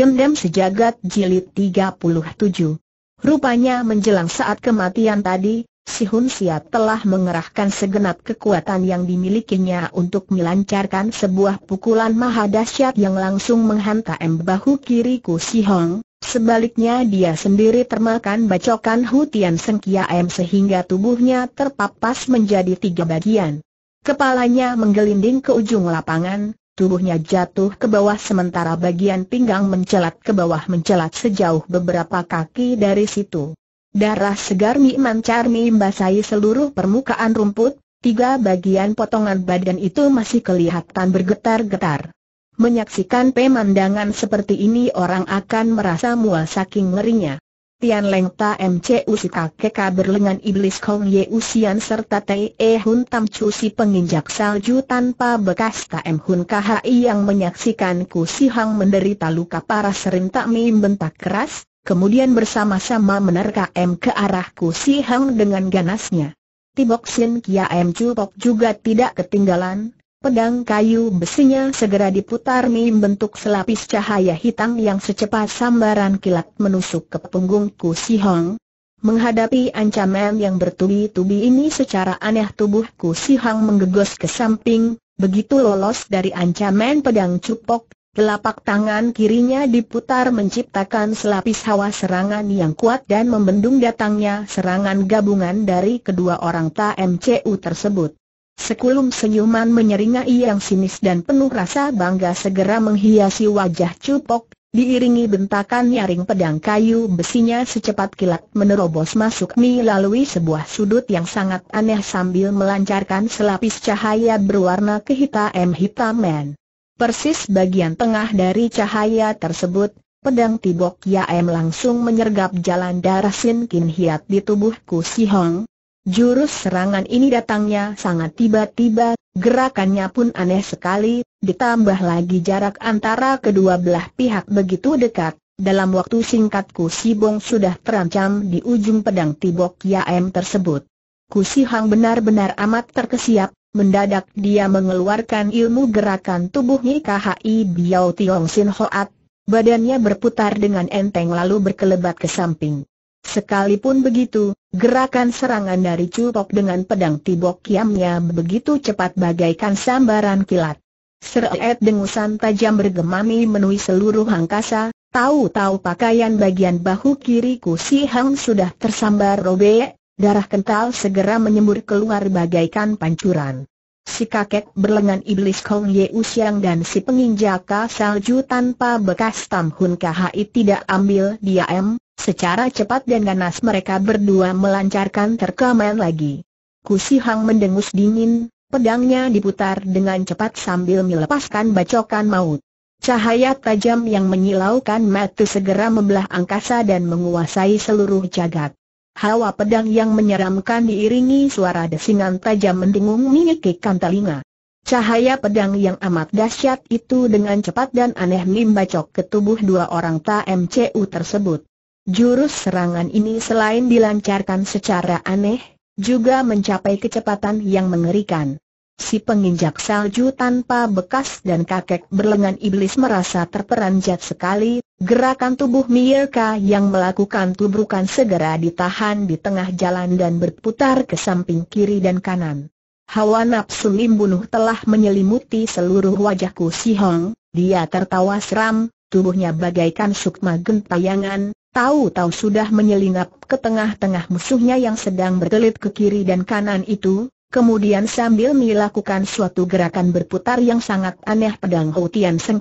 Dendam Sejagat Jilid 37 Rupanya menjelang saat kematian tadi, si Hun Siat telah mengerahkan segenap kekuatan yang dimilikinya untuk melancarkan sebuah pukulan maha dahsyat yang langsung menghantam bahu kiriku si Hong. Sebaliknya dia sendiri termakan bacokan Hutian Sengkia M sehingga tubuhnya terpapas menjadi tiga bagian. Kepalanya menggelinding ke ujung lapangan, Tubuhnya jatuh ke bawah sementara bagian pinggang mencelat ke bawah mencelat sejauh beberapa kaki dari situ. Darah segar Mi mancar membasahi seluruh permukaan rumput, tiga bagian potongan badan itu masih kelihatan bergetar-getar. Menyaksikan pemandangan seperti ini orang akan merasa mual saking ngerinya. Tian Leng Tam Chu si kakek berlengan iblis Kong Ye Usian serta Tei E Hun Tam Chu si penginjak salju tanpa bekas km Hun KHI yang menyaksikan Ku Si Hang menderita luka parah sering tak serentak bentak keras, kemudian bersama-sama menerka M ke arah Ku Si Hang dengan ganasnya. Tiboksin Kia M Chu Pok juga tidak ketinggalan, Pedang kayu besinya segera diputar membentuk selapis cahaya hitam yang secepat sambaran kilat menusuk ke punggung Ku Si Hong. Menghadapi ancaman yang bertubi-tubi ini secara aneh tubuh Ku Si Hong menggegos ke samping, begitu lolos dari ancaman pedang cupok, telapak tangan kirinya diputar menciptakan selapis hawa serangan yang kuat dan membendung datangnya serangan gabungan dari kedua orang TMCU tersebut. Sekulum senyuman menyeringai yang sinis dan penuh rasa bangga segera menghiasi wajah Cupok, diiringi bentakan nyaring pedang kayu besinya secepat kilat menerobos masuk melalui sebuah sudut yang sangat aneh sambil melancarkan selapis cahaya berwarna kehitam-hitaman. Persis bagian tengah dari cahaya tersebut, pedang tibok Yaem langsung menyergap jalan darah Sin Kin Hiat di tubuhku Ku Si Hong, Jurus serangan ini datangnya sangat tiba-tiba, gerakannya pun aneh sekali, ditambah lagi jarak antara kedua belah pihak begitu dekat. Dalam waktu singkat Kusibong sudah terancam di ujung pedang Tibok Yaem tersebut. Kusihang benar-benar amat terkesiap, mendadak dia mengeluarkan ilmu gerakan tubuh KHI Biao Tiong Sin Hoat, badannya berputar dengan enteng lalu berkelebat ke samping. Sekalipun begitu, gerakan serangan dari Cupok dengan pedang tibok kiamnya begitu cepat bagaikan sambaran kilat. Seret dengusan tajam bergemami menui seluruh angkasa, tahu-tahu pakaian bagian bahu kiriku si Hang sudah tersambar robek, darah kental segera menyembur keluar bagaikan pancuran. Si kakek berlengan iblis Kong Ye Usiang dan si penginjaka salju tanpa bekas Tam Hun Khai tidak ambil diam, Secara cepat dan ganas mereka berdua melancarkan terkaman lagi. Kusi Hang mendengus dingin, pedangnya diputar dengan cepat sambil melepaskan bacokan maut. Cahaya tajam yang menyilaukan mata segera membelah angkasa dan menguasai seluruh jagat. Hawa pedang yang menyeramkan diiringi suara desingan tajam mendengung menyekikkan telinga. Cahaya pedang yang amat dahsyat itu dengan cepat dan aneh mimbacok ke tubuh dua orang TMCU tersebut. Jurus serangan ini selain dilancarkan secara aneh, juga mencapai kecepatan yang mengerikan. Si penginjak salju tanpa bekas dan kakek berlengan iblis merasa terperanjat sekali, gerakan tubuh Mirka yang melakukan tubrukan segera ditahan di tengah jalan dan berputar ke samping kiri dan kanan. Hawa nafsu membunuh telah menyelimuti seluruh wajahku si Hong, dia tertawa seram, tubuhnya bagaikan sukma gentayangan, Tahu-tahu sudah menyelinap ke tengah-tengah musuhnya yang sedang berkelit ke kiri dan kanan itu, kemudian sambil melakukan suatu gerakan berputar yang sangat aneh pedang Houtian Seng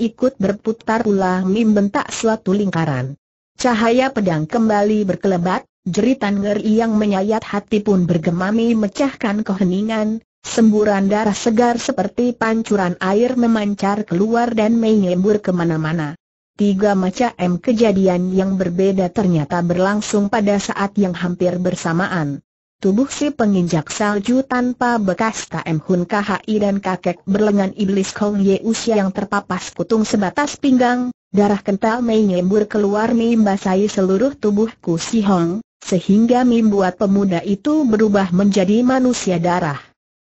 ikut berputar pula membentak suatu lingkaran. Cahaya pedang kembali berkelebat, jeritan ngeri yang menyayat hati pun bergemami mecahkan keheningan, semburan darah segar seperti pancuran air memancar keluar dan menyembur kemana-mana. Tiga macam kejadian yang berbeda ternyata berlangsung pada saat yang hampir bersamaan. Tubuh si penginjak salju tanpa bekas KM Hun KHI dan kakek berlengan iblis Kong Ye Usia yang terpapas kutung sebatas pinggang, darah kental menyembur keluar membasahi seluruh tubuhku si Hong, sehingga membuat pemuda itu berubah menjadi manusia darah.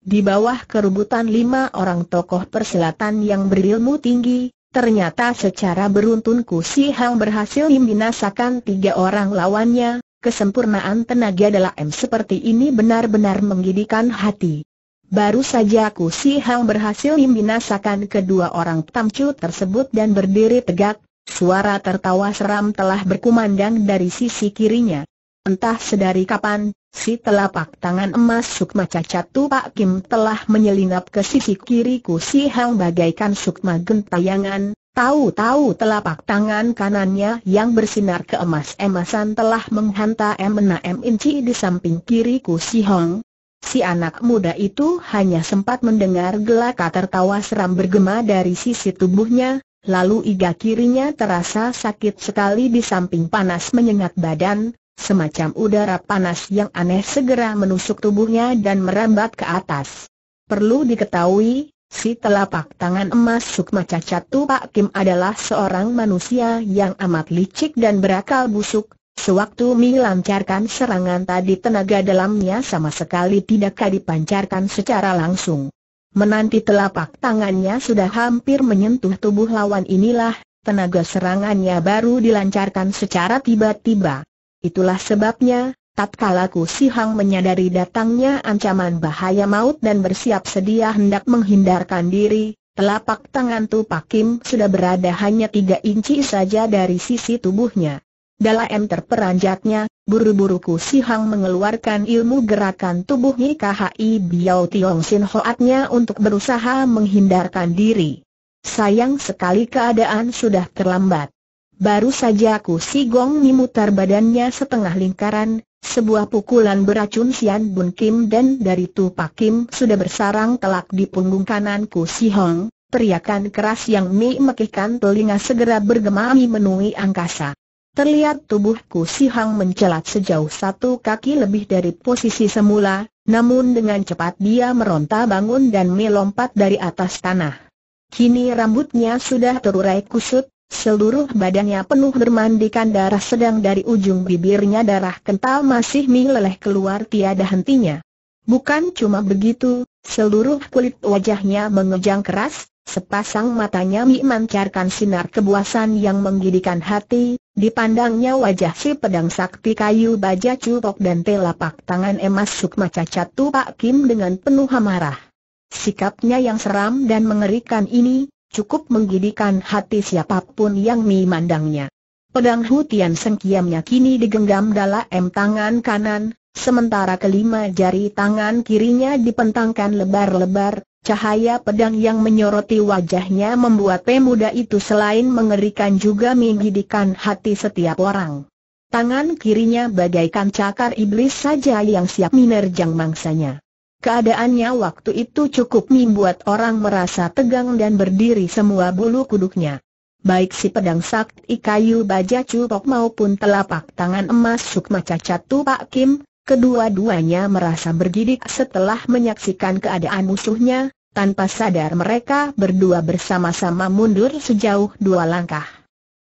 Di bawah kerubutan lima orang tokoh perselatan yang berilmu tinggi, Ternyata secara beruntun Kusi Hang berhasil membinasakan tiga orang lawannya, kesempurnaan tenaga dalam seperti ini benar-benar menggidikan hati. Baru saja Kusi Hang berhasil membinasakan kedua orang tamcu tersebut dan berdiri tegak, suara tertawa seram telah berkumandang dari sisi kirinya. Entah sedari kapan, si telapak tangan emas Sukma Cacat Pak Kim telah menyelinap ke sisi kiriku si Hang bagaikan Sukma gentayangan, tahu-tahu telapak tangan kanannya yang bersinar keemas-emasan telah menghantam M6 inci di samping kiriku si Hong. Si anak muda itu hanya sempat mendengar gelak tertawa seram bergema dari sisi tubuhnya, lalu iga kirinya terasa sakit sekali di samping panas menyengat badan, Semacam udara panas yang aneh segera menusuk tubuhnya dan merambat ke atas. Perlu diketahui, si telapak tangan emas Sukma Cacat Tupak Kim adalah seorang manusia yang amat licik dan berakal busuk. Sewaktu Mi lancarkan serangan tadi tenaga dalamnya sama sekali tidak dipancarkan secara langsung. Menanti telapak tangannya sudah hampir menyentuh tubuh lawan inilah, tenaga serangannya baru dilancarkan secara tiba-tiba. Itulah sebabnya, tatkala Ku Sihang menyadari datangnya ancaman bahaya maut dan bersiap sedia hendak menghindarkan diri, telapak tangan Tupak Kim sudah berada hanya tiga inci saja dari sisi tubuhnya. dalam terperanjatnya, buru-buru Ku Sihang mengeluarkan ilmu gerakan tubuh KHI Biao Tiong Sin Hoatnya untuk berusaha menghindarkan diri. Sayang sekali keadaan sudah terlambat. Baru saja aku si Gong memutar badannya setengah lingkaran, sebuah pukulan beracun Sian Bun Kim dan dari Tupak Kim sudah bersarang telak di punggung kananku si Hong, teriakan keras yang memekikkan telinga segera bergema memenuhi angkasa. Terlihat tubuhku si Hong mencelat sejauh satu kaki lebih dari posisi semula, namun dengan cepat dia meronta bangun dan melompat dari atas tanah. Kini rambutnya sudah terurai kusut, Seluruh badannya penuh bermandikan darah sedang dari ujung bibirnya darah kental masih meleleh keluar tiada hentinya. Bukan cuma begitu, seluruh kulit wajahnya mengejang keras, sepasang matanya memancarkan sinar kebuasan yang menggidikan hati, dipandangnya wajah si pedang sakti kayu baja cupok dan telapak tangan emas sukma cacat tupak Kim dengan penuh amarah. Sikapnya yang seram dan mengerikan ini, Cukup menggidikan hati siapapun yang memandangnya. Pedang Hutian Sengkiamnya kini digenggam dalam tangan kanan, sementara kelima jari tangan kirinya dipentangkan lebar-lebar, cahaya pedang yang menyoroti wajahnya membuat pemuda itu selain mengerikan juga menggidikan hati setiap orang. Tangan kirinya bagaikan cakar iblis saja yang siap menerjang mangsanya. Keadaannya waktu itu cukup membuat orang merasa tegang dan berdiri semua bulu kuduknya. Baik si pedang sakti kayu baja cupok maupun telapak tangan emas sukma cacat Pak Kim, kedua-duanya merasa bergidik setelah menyaksikan keadaan musuhnya, tanpa sadar mereka berdua bersama-sama mundur sejauh dua langkah.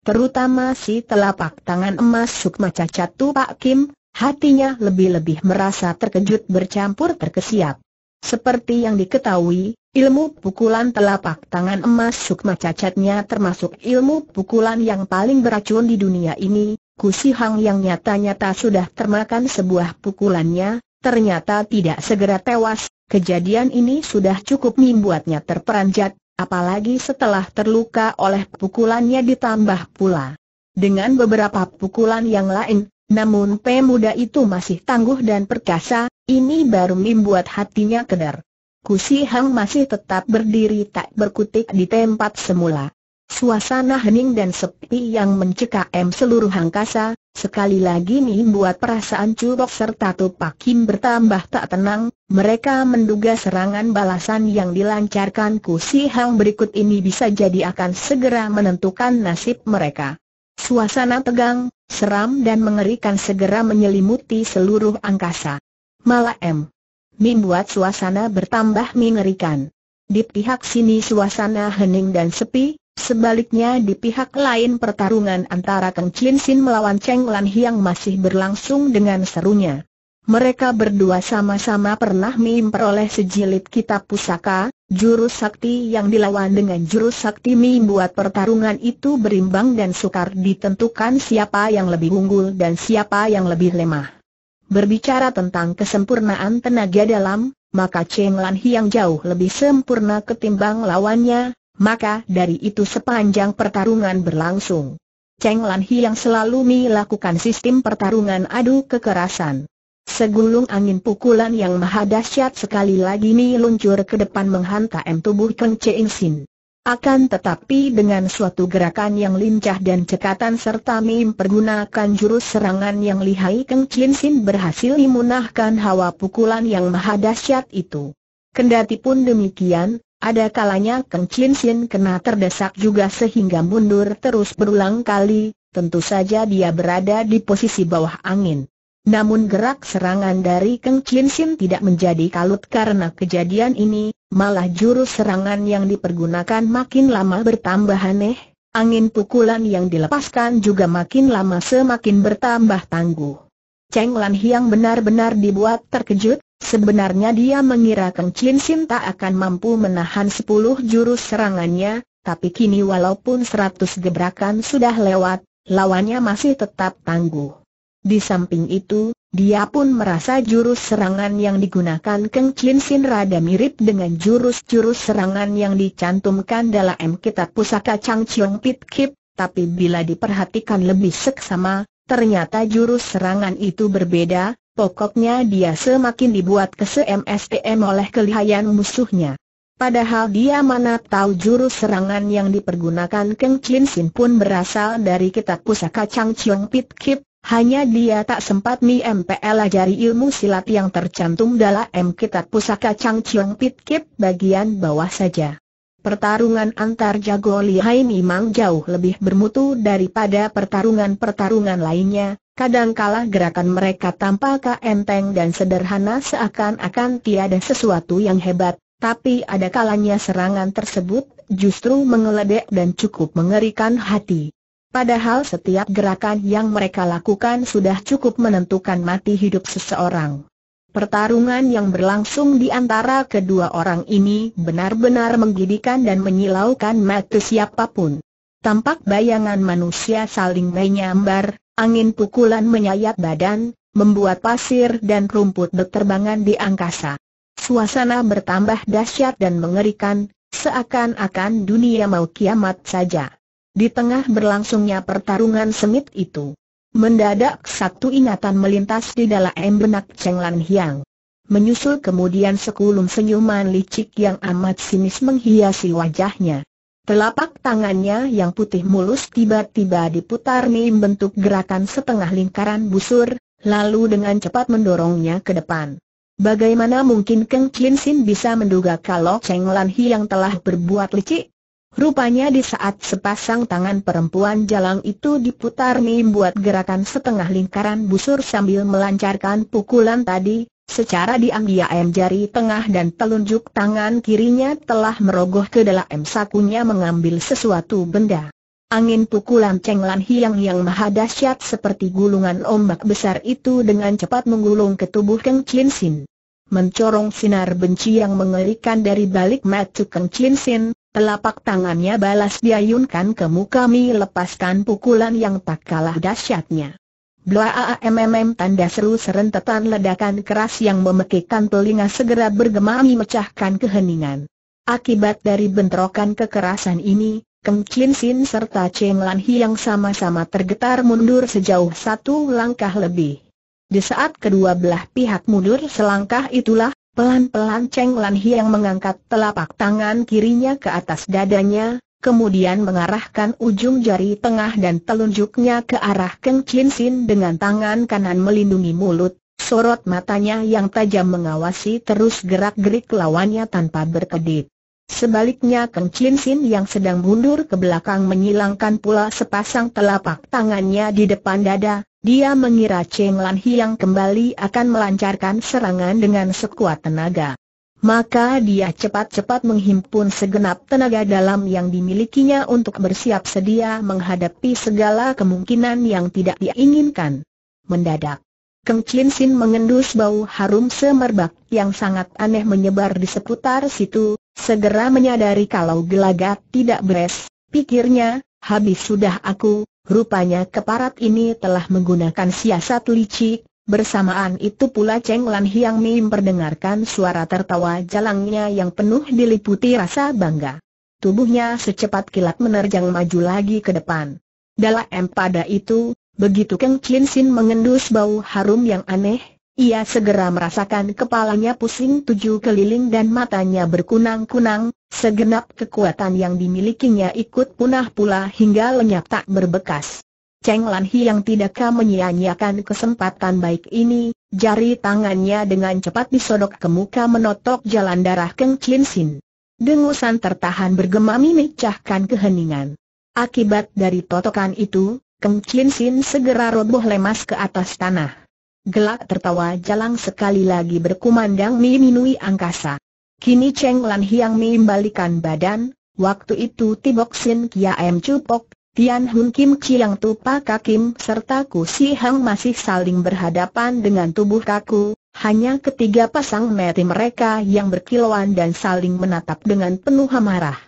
Terutama si telapak tangan emas Sukma Cacat Pak Kim, Hatinya lebih-lebih merasa terkejut bercampur terkesiap. Seperti yang diketahui, ilmu pukulan telapak tangan emas sukma cacatnya termasuk ilmu pukulan yang paling beracun di dunia ini, Kusi Hang yang nyata-nyata sudah termakan sebuah pukulannya, ternyata tidak segera tewas, kejadian ini sudah cukup membuatnya terperanjat, apalagi setelah terluka oleh pukulannya ditambah pula. Dengan beberapa pukulan yang lain, namun pemuda itu masih tangguh dan perkasa, ini baru membuat hatinya keder. Kusi Hang masih tetap berdiri tak berkutik di tempat semula. Suasana hening dan sepi yang mencekam seluruh angkasa, sekali lagi membuat perasaan Curok serta Tupak Kim bertambah tak tenang, mereka menduga serangan balasan yang dilancarkan Kusi Hang berikut ini bisa jadi akan segera menentukan nasib mereka. Suasana tegang, seram dan mengerikan segera menyelimuti seluruh angkasa. Malah M. buat suasana bertambah mengerikan. Di pihak sini suasana hening dan sepi, sebaliknya di pihak lain pertarungan antara Kang Chin Sin melawan Cheng Lan Hiang masih berlangsung dengan serunya. Mereka berdua sama-sama pernah memperoleh sejilid kitab pusaka, jurus sakti yang dilawan dengan jurus sakti membuat pertarungan itu berimbang dan sukar ditentukan siapa yang lebih unggul dan siapa yang lebih lemah. Berbicara tentang kesempurnaan tenaga dalam, maka Cheng Lan yang jauh lebih sempurna ketimbang lawannya, maka dari itu sepanjang pertarungan berlangsung. Cheng Lan yang selalu melakukan sistem pertarungan adu kekerasan. Segulung angin pukulan yang maha dahsyat sekali lagi luncur ke depan menghantam tubuh Keng Cheng Sin. Akan tetapi dengan suatu gerakan yang lincah dan cekatan serta mim pergunakan jurus serangan yang lihai Keng Cheng Sin berhasil memunahkan hawa pukulan yang maha dahsyat itu. Kendati pun demikian, ada kalanya Keng Cheng Sin kena terdesak juga sehingga mundur terus berulang kali, tentu saja dia berada di posisi bawah angin. Namun gerak serangan dari Keng Chin Sin tidak menjadi kalut karena kejadian ini, malah jurus serangan yang dipergunakan makin lama bertambah aneh, angin pukulan yang dilepaskan juga makin lama semakin bertambah tangguh. Cheng Lan Hiang benar-benar dibuat terkejut, sebenarnya dia mengira Keng Chin Sin tak akan mampu menahan 10 jurus serangannya, tapi kini walaupun 100 gebrakan sudah lewat, lawannya masih tetap tangguh. Di samping itu, dia pun merasa jurus serangan yang digunakan Keng Chin Sin rada mirip dengan jurus-jurus serangan yang dicantumkan dalam kitab pusaka Chang Chiong Pit Kip, tapi bila diperhatikan lebih seksama, ternyata jurus serangan itu berbeda, pokoknya dia semakin dibuat ke kesemstm oleh kelihayan musuhnya. Padahal dia mana tahu jurus serangan yang dipergunakan Keng Chin Sin pun berasal dari kitab pusaka Chang Chiong Pit Kip, hanya dia tak sempat Mi MPL ajari ilmu silat yang tercantum dalam kitab pusaka Chang Chiong Pit Kip bagian bawah saja. Pertarungan antar jago lihai memang jauh lebih bermutu daripada pertarungan-pertarungan lainnya, kadangkala gerakan mereka tampak enteng dan sederhana seakan-akan tiada sesuatu yang hebat, tapi ada kalanya serangan tersebut justru mengeledek dan cukup mengerikan hati. Padahal setiap gerakan yang mereka lakukan sudah cukup menentukan mati hidup seseorang. Pertarungan yang berlangsung di antara kedua orang ini benar-benar menggidikan dan menyilaukan mata siapapun. Tampak bayangan manusia saling menyambar, angin pukulan menyayat badan, membuat pasir dan rumput berterbangan di angkasa. Suasana bertambah dahsyat dan mengerikan, seakan-akan dunia mau kiamat saja. Di tengah berlangsungnya pertarungan semit itu, mendadak satu ingatan melintas di dalam benak Cheng Lan Hiang. Menyusul kemudian sekulum senyuman licik yang amat sinis menghiasi wajahnya. Telapak tangannya yang putih mulus tiba-tiba diputar nih bentuk gerakan setengah lingkaran busur, lalu dengan cepat mendorongnya ke depan. Bagaimana mungkin Keng Chin Sin bisa menduga kalau Cheng Lan Hiang telah berbuat licik? Rupanya di saat sepasang tangan perempuan jalang itu diputar membuat gerakan setengah lingkaran busur sambil melancarkan pukulan tadi, secara diam-diam jari tengah dan telunjuk tangan kirinya telah merogoh ke dalam sakunya mengambil sesuatu benda. Angin pukulan cenglan hiang yang maha dahsyat seperti gulungan ombak besar itu dengan cepat menggulung ke tubuh Keng Chin Sin. Mencorong sinar benci yang mengerikan dari balik mata Keng Chin Sin, Telapak tangannya balas diayunkan ke muka Mi lepaskan pukulan yang tak kalah dahsyatnya. Blaamm tanda seru serentetan ledakan keras yang memekikkan telinga segera bergema mecahkan keheningan. Akibat dari bentrokan kekerasan ini, Keng Chin Sin serta Cheng Lan Hi yang sama-sama tergetar mundur sejauh satu langkah lebih. Di saat kedua belah pihak mundur selangkah itulah, Pelan-pelan Cheng Lan Hiang mengangkat telapak tangan kirinya ke atas dadanya, kemudian mengarahkan ujung jari tengah dan telunjuknya ke arah Keng Chin Sin dengan tangan kanan melindungi mulut, sorot matanya yang tajam mengawasi terus gerak-gerik lawannya tanpa berkedip. Sebaliknya Keng Chin Sin yang sedang mundur ke belakang menyilangkan pula sepasang telapak tangannya di depan dada, dia mengira Cheng Lan Hiang kembali akan melancarkan serangan dengan sekuat tenaga. Maka dia cepat-cepat menghimpun segenap tenaga dalam yang dimilikinya untuk bersiap sedia menghadapi segala kemungkinan yang tidak diinginkan. Mendadak, Keng Chin Sin mengendus bau harum semerbak yang sangat aneh menyebar di seputar situ, segera menyadari kalau gelagat tidak beres, pikirnya, habis sudah aku, Rupanya keparat ini telah menggunakan siasat licik, bersamaan itu pula Cheng Lan Hiang Mi memperdengarkan suara tertawa jalangnya yang penuh diliputi rasa bangga. Tubuhnya secepat kilat menerjang maju lagi ke depan. Dalam pada itu, begitu Keng Chin Sin mengendus bau harum yang aneh, ia segera merasakan kepalanya pusing tujuh keliling dan matanya berkunang-kunang, Segenap kekuatan yang dimilikinya ikut punah pula hingga lenyap tak berbekas. Cheng Lan Hi yang tidakkah menyia-nyiakan kesempatan baik ini, jari tangannya dengan cepat disodok ke muka menotok jalan darah Keng Chin Sin. Dengusan tertahan bergema memecahkan keheningan. Akibat dari totokan itu, Keng Chin Sin segera roboh lemas ke atas tanah. Gelak tertawa jalang sekali lagi berkumandang meminui angkasa. Kini Cheng Lan Hiang mengembalikan badan, waktu itu Tibok Sin M Cupok, Tian Hun Kim Chiang Tupa Kakim serta Ku Si Hang masih saling berhadapan dengan tubuh kaku, hanya ketiga pasang mata mereka yang berkilauan dan saling menatap dengan penuh amarah.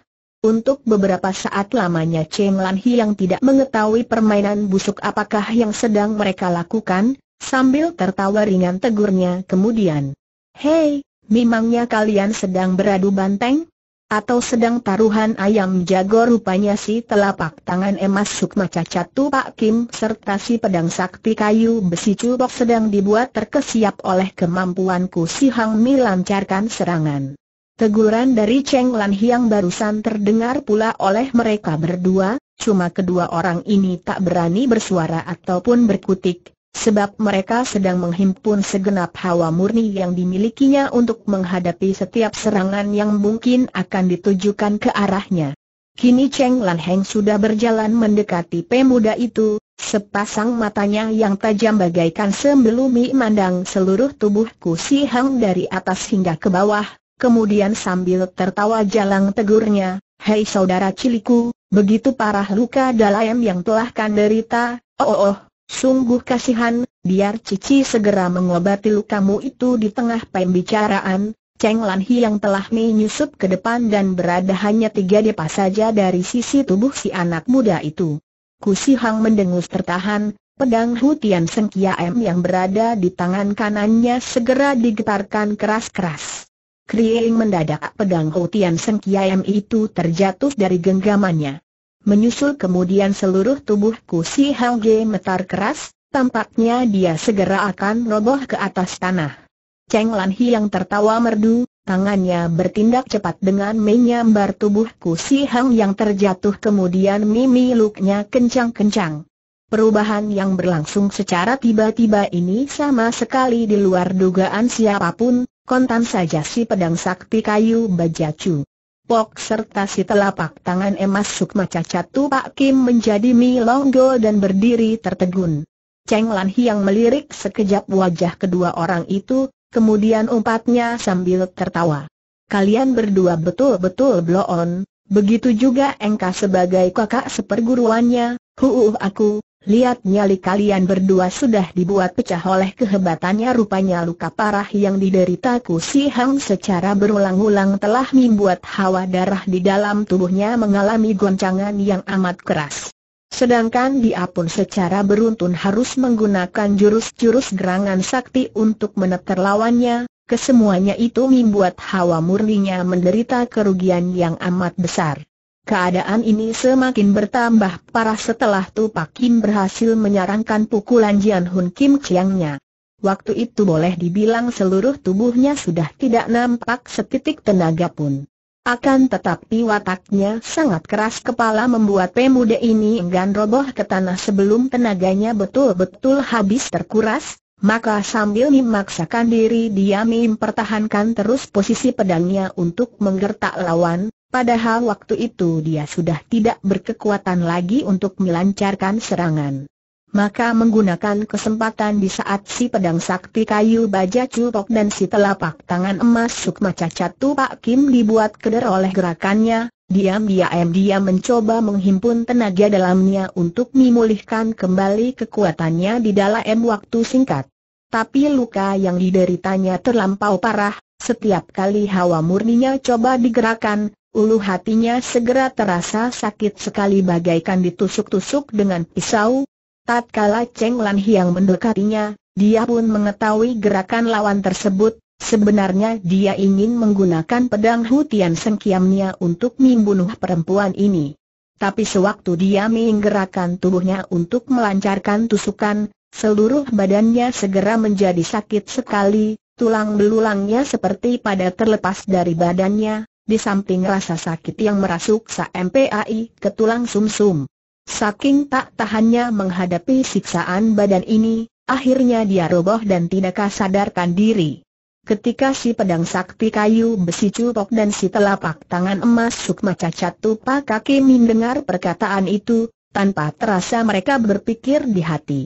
Untuk beberapa saat lamanya Cheng Lan Hiang tidak mengetahui permainan busuk apakah yang sedang mereka lakukan, sambil tertawa ringan tegurnya kemudian. Hei, Memangnya kalian sedang beradu banteng? Atau sedang taruhan ayam jago rupanya si telapak tangan emas sukma cacat Pak Kim serta si pedang sakti kayu besi cubok sedang dibuat terkesiap oleh kemampuanku si Hang Mi lancarkan serangan. Teguran dari Cheng Lan Hiang barusan terdengar pula oleh mereka berdua, cuma kedua orang ini tak berani bersuara ataupun berkutik, Sebab mereka sedang menghimpun segenap hawa murni yang dimilikinya untuk menghadapi setiap serangan yang mungkin akan ditujukan ke arahnya. Kini Cheng Lan Heng sudah berjalan mendekati pemuda itu, sepasang matanya yang tajam bagaikan sembelumi mandang seluruh tubuhku Ku Si Hang dari atas hingga ke bawah, kemudian sambil tertawa jalang tegurnya, Hei saudara ciliku, begitu parah luka dalam yang telah kan derita, oh oh, oh Sungguh kasihan, biar Cici segera mengobati lukamu itu di tengah pembicaraan, Cheng Lan Hi yang telah menyusup ke depan dan berada hanya tiga depa saja dari sisi tubuh si anak muda itu. Ku Si Hang mendengus tertahan, pedang Hu Tian Seng M yang berada di tangan kanannya segera digetarkan keras-keras. Kriing mendadak pedang Hu Tian Seng M itu terjatuh dari genggamannya. Menyusul kemudian seluruh tubuhku si Helge metar keras, tampaknya dia segera akan roboh ke atas tanah. Cheng Lan Hi yang tertawa merdu, tangannya bertindak cepat dengan menyambar tubuhku si Hang yang terjatuh kemudian mimi luknya kencang-kencang. Perubahan yang berlangsung secara tiba-tiba ini sama sekali di luar dugaan siapapun, kontan saja si pedang sakti kayu Bajacu. Pok serta si telapak tangan emas Sukma Cacat Pak Kim menjadi longgo dan berdiri tertegun. Cheng Lan Hiang melirik sekejap wajah kedua orang itu, kemudian umpatnya sambil tertawa. Kalian berdua betul-betul bloon, begitu juga Engkau sebagai kakak seperguruannya, huuh aku, Lihat nyali kalian berdua sudah dibuat pecah oleh kehebatannya rupanya luka parah yang diderita Ku Si Hang secara berulang-ulang telah membuat hawa darah di dalam tubuhnya mengalami goncangan yang amat keras. Sedangkan dia pun secara beruntun harus menggunakan jurus-jurus gerangan sakti untuk menetar lawannya, kesemuanya itu membuat hawa murninya menderita kerugian yang amat besar. Keadaan ini semakin bertambah parah setelah Tupak Kim berhasil menyarankan pukulan Jian Hun Kim Chiangnya. Waktu itu boleh dibilang seluruh tubuhnya sudah tidak nampak setitik tenaga pun. Akan tetapi wataknya sangat keras kepala membuat pemuda ini enggan roboh ke tanah sebelum tenaganya betul-betul habis terkuras, maka sambil memaksakan diri dia mempertahankan terus posisi pedangnya untuk menggertak lawan, Padahal waktu itu dia sudah tidak berkekuatan lagi untuk melancarkan serangan. Maka menggunakan kesempatan di saat si pedang sakti kayu baja cupok dan si telapak tangan emas sukma cacat Pak Kim dibuat keder oleh gerakannya, diam-diam dia mencoba menghimpun tenaga dalamnya untuk memulihkan kembali kekuatannya di dalam waktu singkat. Tapi luka yang dideritanya terlampau parah, setiap kali hawa murninya coba digerakkan, Ulu hatinya segera terasa sakit sekali bagaikan ditusuk-tusuk dengan pisau. Tatkala Cheng Lan Hiang mendekatinya, dia pun mengetahui gerakan lawan tersebut. Sebenarnya dia ingin menggunakan pedang hutian sengkiamnya untuk membunuh perempuan ini. Tapi sewaktu dia menggerakkan tubuhnya untuk melancarkan tusukan, seluruh badannya segera menjadi sakit sekali, tulang belulangnya seperti pada terlepas dari badannya, di samping rasa sakit yang merasuk sa ke tulang sumsum. -sum. Saking tak tahannya menghadapi siksaan badan ini, akhirnya dia roboh dan tidak sadarkan diri. Ketika si pedang sakti kayu besi cupok dan si telapak tangan emas sukma cacat tupa kaki mendengar perkataan itu, tanpa terasa mereka berpikir di hati.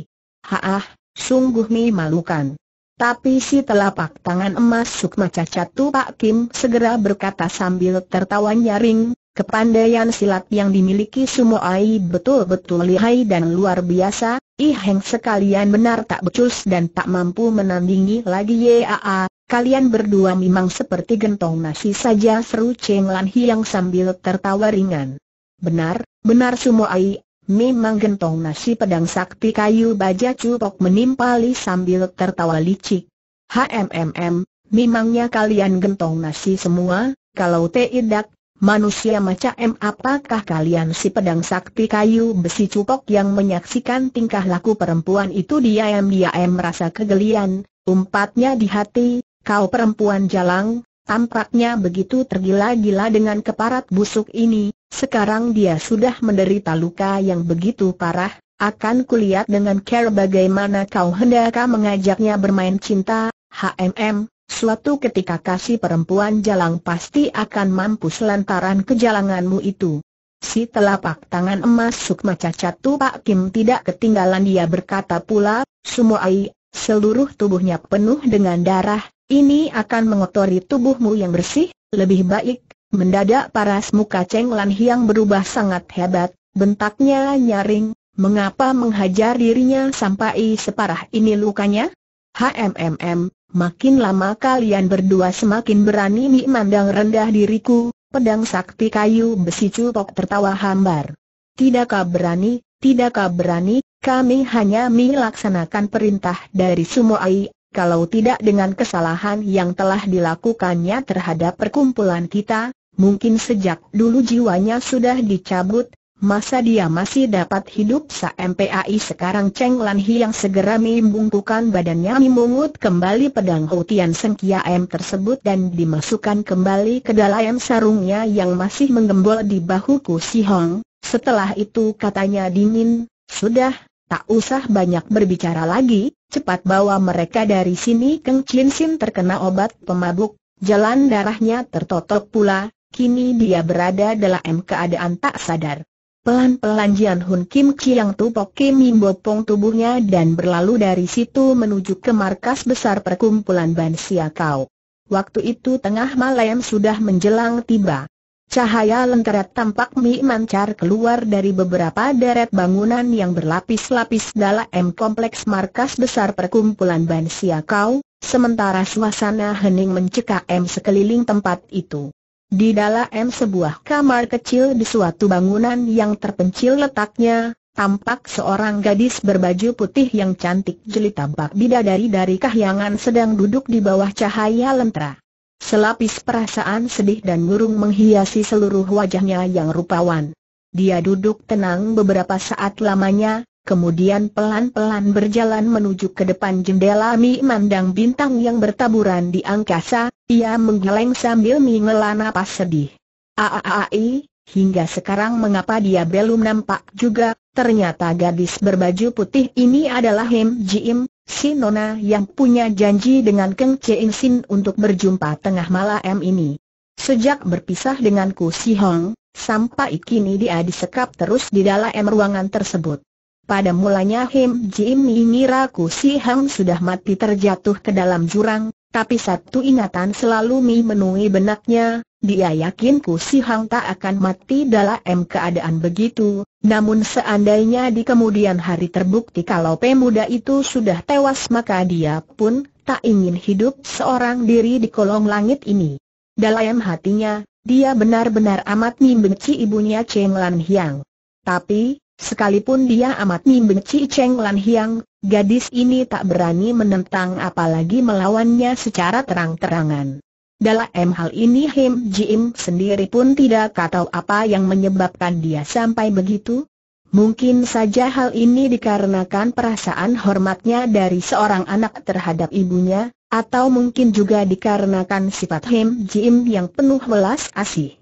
Haah, sungguh memalukan. Tapi si telapak tangan emas Sukma Cacat Pak Kim segera berkata sambil tertawa nyaring, kepandaian silat yang dimiliki ai betul-betul lihai dan luar biasa, Ih Heng sekalian benar tak becus dan tak mampu menandingi lagi Yaa, kalian berdua memang seperti gentong nasi saja seru Cheng Lan Hiang sambil tertawa ringan. Benar, benar ai Memang gentong nasi pedang sakti kayu baja cupok menimpali sambil tertawa licik. HMMM, memangnya kalian gentong nasi semua, kalau tidak, manusia macam apakah kalian si pedang sakti kayu besi cupok yang menyaksikan tingkah laku perempuan itu diam-diam merasa kegelian, umpatnya di hati, kau perempuan jalang, tampaknya begitu tergila-gila dengan keparat busuk ini, sekarang dia sudah menderita luka yang begitu parah, akan kulihat dengan care bagaimana kau hendak mengajaknya bermain cinta, HMM, suatu ketika kasih perempuan jalang pasti akan mampu selantaran kejalanganmu itu. Si telapak tangan emas Sukma Cacat Pak Kim tidak ketinggalan dia berkata pula, Sumuai, seluruh tubuhnya penuh dengan darah, ini akan mengotori tubuhmu yang bersih, lebih baik, Mendadak paras muka Cheng Lan Hiang berubah sangat hebat, bentaknya nyaring, mengapa menghajar dirinya sampai separah ini lukanya? HMMM, makin lama kalian berdua semakin berani memandang rendah diriku, pedang sakti kayu besi cupok tertawa hambar. Tidakkah berani, tidakkah berani, kami hanya melaksanakan perintah dari Sumoai kalau tidak dengan kesalahan yang telah dilakukannya terhadap perkumpulan kita, Mungkin sejak dulu jiwanya sudah dicabut, masa dia masih dapat hidup sampai mpai sekarang Cheng Lan Hi yang segera membungkukan badannya memungut kembali pedang houtian Seng M tersebut dan dimasukkan kembali ke dalam sarungnya yang masih menggembol di bahu Ku Si Hong. Setelah itu katanya dingin, sudah, tak usah banyak berbicara lagi, cepat bawa mereka dari sini Keng Chin Sin terkena obat pemabuk, jalan darahnya tertotok pula, Kini dia berada dalam keadaan tak sadar. Pelan-pelan Jian Hun Kim Chiang Tupok Kim membopong tubuhnya dan berlalu dari situ menuju ke markas besar perkumpulan Ban Sia Kau. Waktu itu tengah malam sudah menjelang tiba. Cahaya lentera tampak mi mancar keluar dari beberapa deret bangunan yang berlapis-lapis dalam kompleks markas besar perkumpulan Ban Sia Kau, sementara suasana hening mencekam sekeliling tempat itu. Di dalam sebuah kamar kecil di suatu bangunan yang terpencil letaknya, tampak seorang gadis berbaju putih yang cantik jeli tampak bidadari dari kahyangan sedang duduk di bawah cahaya lentera. Selapis perasaan sedih dan murung menghiasi seluruh wajahnya yang rupawan. Dia duduk tenang beberapa saat lamanya, kemudian pelan-pelan berjalan menuju ke depan jendela mi Mandang bintang yang bertaburan di angkasa, ia menggeleng sambil mengelah napas sedih. Aaai, hingga sekarang mengapa dia belum nampak juga, ternyata gadis berbaju putih ini adalah Hem Jim, si Nona yang punya janji dengan Keng In Sin untuk berjumpa tengah malam ini. Sejak berpisah denganku Si Hong, sampai kini dia disekap terus di dalam ruangan tersebut. Pada mulanya Him Jim mengira Ku Si Hang sudah mati terjatuh ke dalam jurang, tapi satu ingatan selalu memenuhi benaknya, dia yakin Ku Si Hang tak akan mati dalam keadaan begitu, namun seandainya di kemudian hari terbukti kalau pemuda itu sudah tewas maka dia pun tak ingin hidup seorang diri di kolong langit ini. Dalam hatinya, dia benar-benar amat membenci ibunya Cheng Lan Hiang. Tapi, Sekalipun dia amat membenci Cheng Lan Hiang, gadis ini tak berani menentang apalagi melawannya secara terang-terangan. Dalam hal ini Him Jim sendiri pun tidak tahu apa yang menyebabkan dia sampai begitu. Mungkin saja hal ini dikarenakan perasaan hormatnya dari seorang anak terhadap ibunya, atau mungkin juga dikarenakan sifat Him Jim yang penuh belas asih.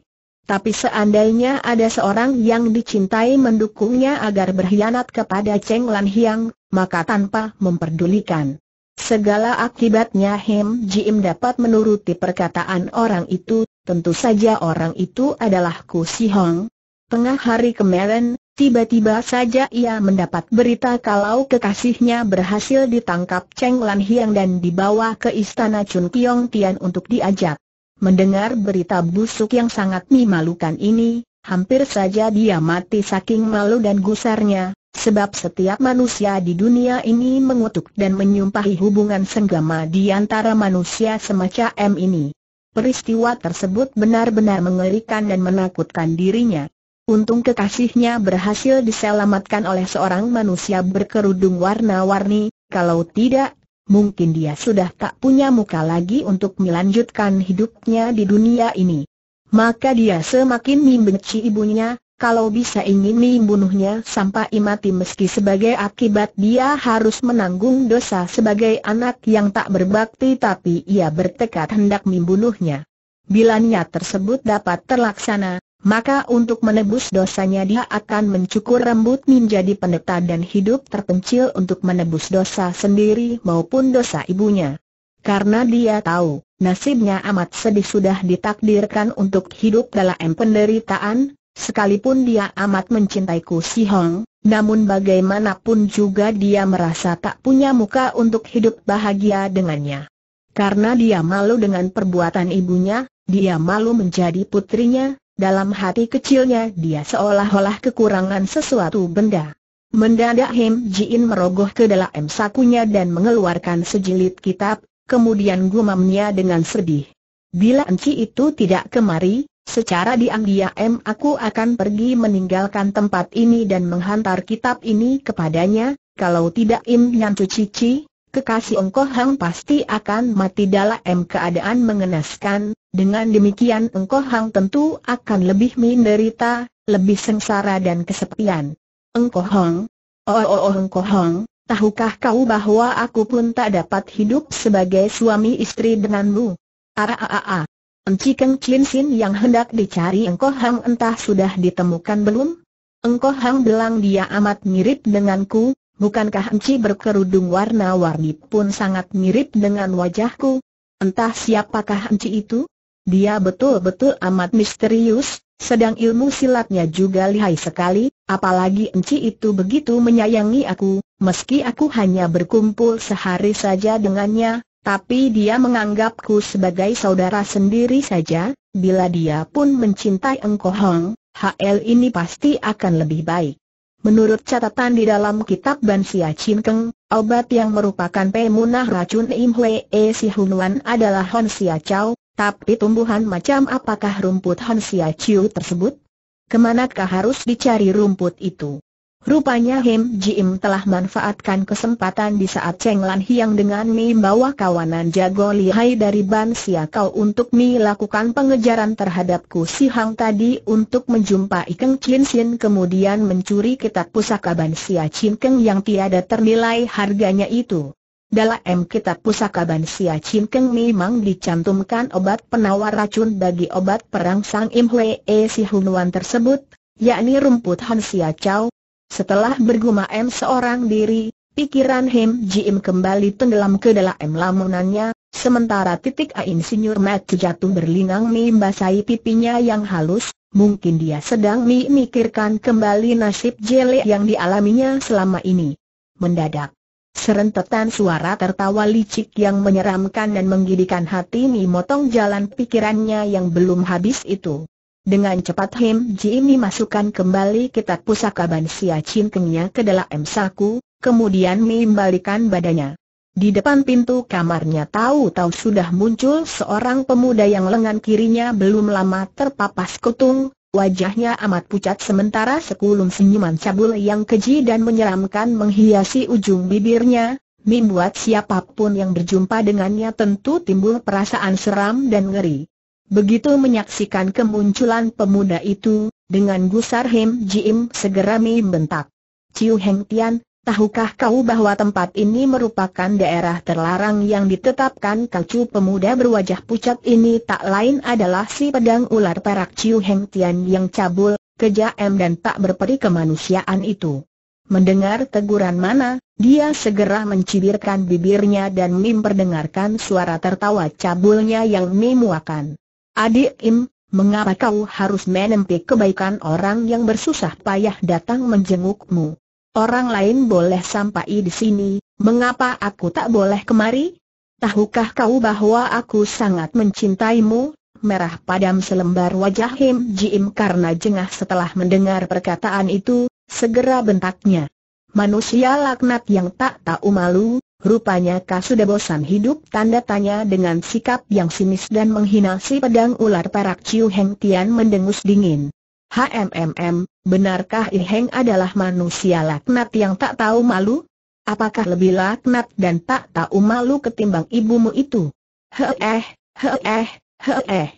Tapi seandainya ada seorang yang dicintai mendukungnya agar berkhianat kepada Cheng Lan Hiang, maka tanpa memperdulikan segala akibatnya Hem Jim dapat menuruti perkataan orang itu, tentu saja orang itu adalah Ku Si Hong. Tengah hari kemarin, tiba-tiba saja ia mendapat berita kalau kekasihnya berhasil ditangkap Cheng Lan Hiang dan dibawa ke istana Chun Kiong Tian untuk diajak Mendengar berita busuk yang sangat memalukan ini, hampir saja dia mati saking malu dan gusarnya, sebab setiap manusia di dunia ini mengutuk dan menyumpahi hubungan senggama di antara manusia semacam ini. Peristiwa tersebut benar-benar mengerikan dan menakutkan dirinya. Untung kekasihnya berhasil diselamatkan oleh seorang manusia berkerudung warna-warni, kalau tidak, mungkin dia sudah tak punya muka lagi untuk melanjutkan hidupnya di dunia ini. Maka dia semakin membenci ibunya, kalau bisa ingin membunuhnya sampai mati meski sebagai akibat dia harus menanggung dosa sebagai anak yang tak berbakti tapi ia bertekad hendak membunuhnya. Bilanya tersebut dapat terlaksana, maka untuk menebus dosanya dia akan mencukur rambut menjadi pendeta dan hidup terpencil untuk menebus dosa sendiri maupun dosa ibunya. Karena dia tahu, nasibnya amat sedih sudah ditakdirkan untuk hidup dalam penderitaan, sekalipun dia amat mencintai Ku Si Hong, namun bagaimanapun juga dia merasa tak punya muka untuk hidup bahagia dengannya. Karena dia malu dengan perbuatan ibunya, dia malu menjadi putrinya, dalam hati kecilnya dia seolah-olah kekurangan sesuatu benda. Mendadak Hem Jin merogoh ke dalam sakunya dan mengeluarkan sejilid kitab, kemudian gumamnya dengan sedih. Bila enci itu tidak kemari, secara diam-diam aku akan pergi meninggalkan tempat ini dan menghantar kitab ini kepadanya, kalau tidak Im Nyan cici." kekasih Engkoh Hang pasti akan mati dalam keadaan mengenaskan, dengan demikian Engkoh Hang tentu akan lebih menderita, lebih sengsara dan kesepian. Engkoh Hang, oh oh oh Engkoh Hang, tahukah kau bahwa aku pun tak dapat hidup sebagai suami istri denganmu? Araaa. Encikeng Sin yang hendak dicari Engkoh Hang entah sudah ditemukan belum? Engkoh Hang bilang dia amat mirip denganku, Bukankah Enci berkerudung warna-warni pun sangat mirip dengan wajahku? Entah siapakah Enci itu? Dia betul-betul amat misterius, sedang ilmu silatnya juga lihai sekali, apalagi Enci itu begitu menyayangi aku, meski aku hanya berkumpul sehari saja dengannya, tapi dia menganggapku sebagai saudara sendiri saja, bila dia pun mencintai Engkohong, HL ini pasti akan lebih baik. Menurut catatan di dalam kitab Ban Sia obat yang merupakan pemunah racun Im Hwe E Si Hunuan adalah Hon Sia Chow, tapi tumbuhan macam apakah rumput Hon Sia Chiu tersebut? Kemanakah harus dicari rumput itu? Rupanya Hem Jim telah manfaatkan kesempatan di saat Cheng Lan Hiang dengan Mi bawa kawanan jago lihai dari Ban Sia Kau untuk Mi lakukan pengejaran terhadapku Si Hang tadi untuk menjumpai Keng Chin Sin kemudian mencuri kitab pusaka Ban Sia Chin Keng yang tiada ternilai harganya itu. Dalam kitab pusaka Ban Sia Chin Keng memang dicantumkan obat penawar racun bagi obat perang Sang Im e Si Wan tersebut, yakni rumput Hansia Chow, setelah bergumam seorang diri, pikiran Hem Jim kembali tenggelam ke dalam lamunannya, sementara titik Ain Sinyur Matt jatuh berlinang membasahi pipinya yang halus, mungkin dia sedang memikirkan kembali nasib jelek yang dialaminya selama ini. Mendadak, Serentetan suara tertawa licik yang menyeramkan dan menggidikan hati memotong jalan pikirannya yang belum habis itu. Dengan cepat Him Ji ini masukkan kembali kitab pusaka Ban Sia Chin Kengnya ke dalam saku, kemudian mengembalikan badannya. Di depan pintu kamarnya tahu-tahu sudah muncul seorang pemuda yang lengan kirinya belum lama terpapas kutung, wajahnya amat pucat sementara sekulum senyuman cabul yang keji dan menyeramkan menghiasi ujung bibirnya, membuat siapapun yang berjumpa dengannya tentu timbul perasaan seram dan ngeri. Begitu menyaksikan kemunculan pemuda itu, dengan gusar Him Jim segera membentak. Ciu Heng Tian, tahukah kau bahwa tempat ini merupakan daerah terlarang yang ditetapkan kacu pemuda berwajah pucat ini tak lain adalah si pedang ular perak Ciu Heng Tian yang cabul, kejam dan tak berperi kemanusiaan itu. Mendengar teguran mana, dia segera mencibirkan bibirnya dan memperdengarkan suara tertawa cabulnya yang memuakan. Adik Im, mengapa kau harus menempik kebaikan orang yang bersusah payah datang menjengukmu? Orang lain boleh sampai di sini, mengapa aku tak boleh kemari? Tahukah kau bahwa aku sangat mencintaimu? Merah padam selembar wajah Him Jim karena jengah setelah mendengar perkataan itu, segera bentaknya. Manusia laknat yang tak tahu malu, Rupanya kau sudah bosan hidup tanda tanya dengan sikap yang sinis dan menghina si pedang ular perak Ciu Heng Tian mendengus dingin. HMMM, benarkah I Heng adalah manusia laknat yang tak tahu malu? Apakah lebih laknat dan tak tahu malu ketimbang ibumu itu? Heeh, heeh, heeh.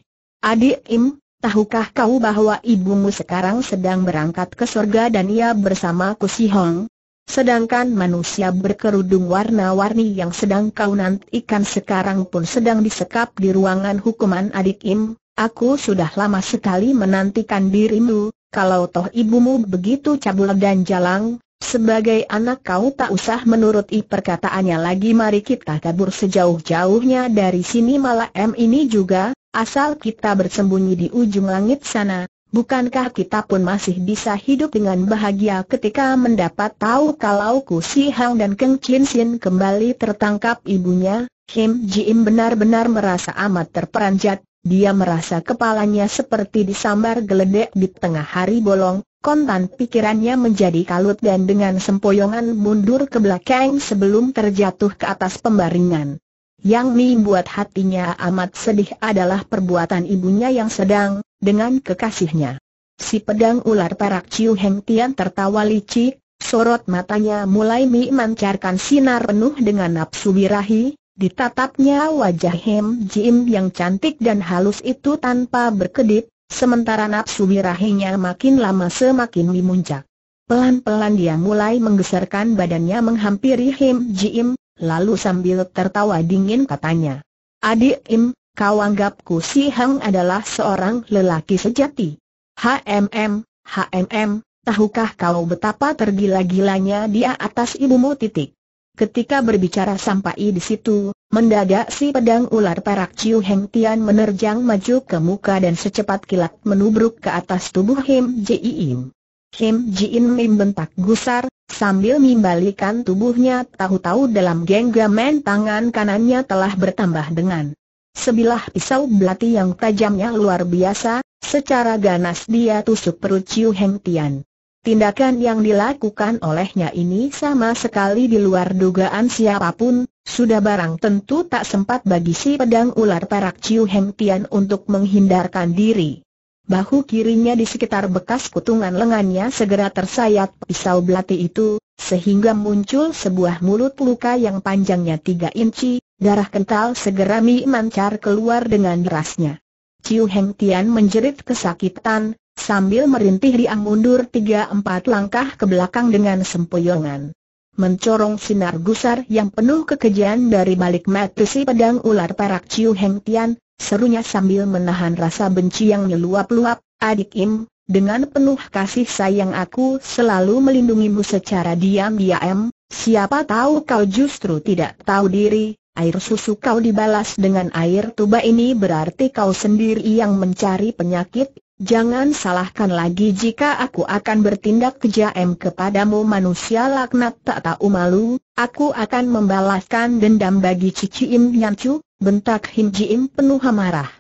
Adik Im, tahukah kau bahwa ibumu sekarang sedang berangkat ke surga dan ia bersama Kusihong, Sedangkan manusia berkerudung warna-warni yang sedang kau nantikan sekarang pun sedang disekap di ruangan hukuman adik Im, aku sudah lama sekali menantikan dirimu, kalau toh ibumu begitu cabul dan jalang, sebagai anak kau tak usah menuruti perkataannya lagi mari kita kabur sejauh-jauhnya dari sini malah M ini juga, asal kita bersembunyi di ujung langit sana, Bukankah kita pun masih bisa hidup dengan bahagia ketika mendapat tahu kalau Ku Si Hang dan Keng Chin Sin kembali tertangkap ibunya? Kim Ji Im benar-benar merasa amat terperanjat, dia merasa kepalanya seperti disambar geledek di tengah hari bolong, kontan pikirannya menjadi kalut dan dengan sempoyongan mundur ke belakang sebelum terjatuh ke atas pembaringan. Yang membuat hatinya amat sedih adalah perbuatan ibunya yang sedang, dengan kekasihnya. Si pedang ular perak Ciu Heng Tian tertawa licik, sorot matanya mulai memancarkan sinar penuh dengan nafsu birahi, ditatapnya wajah Hem Jim yang cantik dan halus itu tanpa berkedip, sementara nafsu birahinya makin lama semakin memuncak. Pelan-pelan dia mulai menggeserkan badannya menghampiri Hem Jim, lalu sambil tertawa dingin katanya. Adik Im, kau anggapku si Hang adalah seorang lelaki sejati. HMM, HMM, tahukah kau betapa tergila-gilanya dia atas ibumu titik. Ketika berbicara sampai di situ, mendadak si pedang ular perak Ciu Heng Tian menerjang maju ke muka dan secepat kilat menubruk ke atas tubuh Him Ji Im. Kim Jin bentak gusar, sambil membalikan tubuhnya tahu-tahu dalam genggaman tangan kanannya telah bertambah dengan sebilah pisau belati yang tajamnya luar biasa, secara ganas dia tusuk perut Chiu Heng Tian. Tindakan yang dilakukan olehnya ini sama sekali di luar dugaan siapapun, sudah barang tentu tak sempat bagi si pedang ular perak Chiu Heng Tian untuk menghindarkan diri. Bahu kirinya di sekitar bekas kutungan lengannya segera tersayat pisau belati itu, sehingga muncul sebuah mulut luka yang panjangnya tiga inci, darah kental segera mi mancar keluar dengan derasnya. Ciu Heng Tian menjerit kesakitan, sambil merintih dia mundur tiga empat langkah ke belakang dengan sempoyongan. Mencorong sinar gusar yang penuh kekejian dari balik mata si pedang ular perak Ciu Heng Tian, Serunya sambil menahan rasa benci yang meluap-luap, adik Im, dengan penuh kasih sayang aku selalu melindungimu secara diam-diam, siapa tahu kau justru tidak tahu diri, air susu kau dibalas dengan air tuba ini berarti kau sendiri yang mencari penyakit, Jangan salahkan lagi jika aku akan bertindak kejam kepadamu manusia laknat tak tahu malu, Aku akan membalaskan dendam bagi Cici Im Chu, bentak Him Ji Im penuh amarah.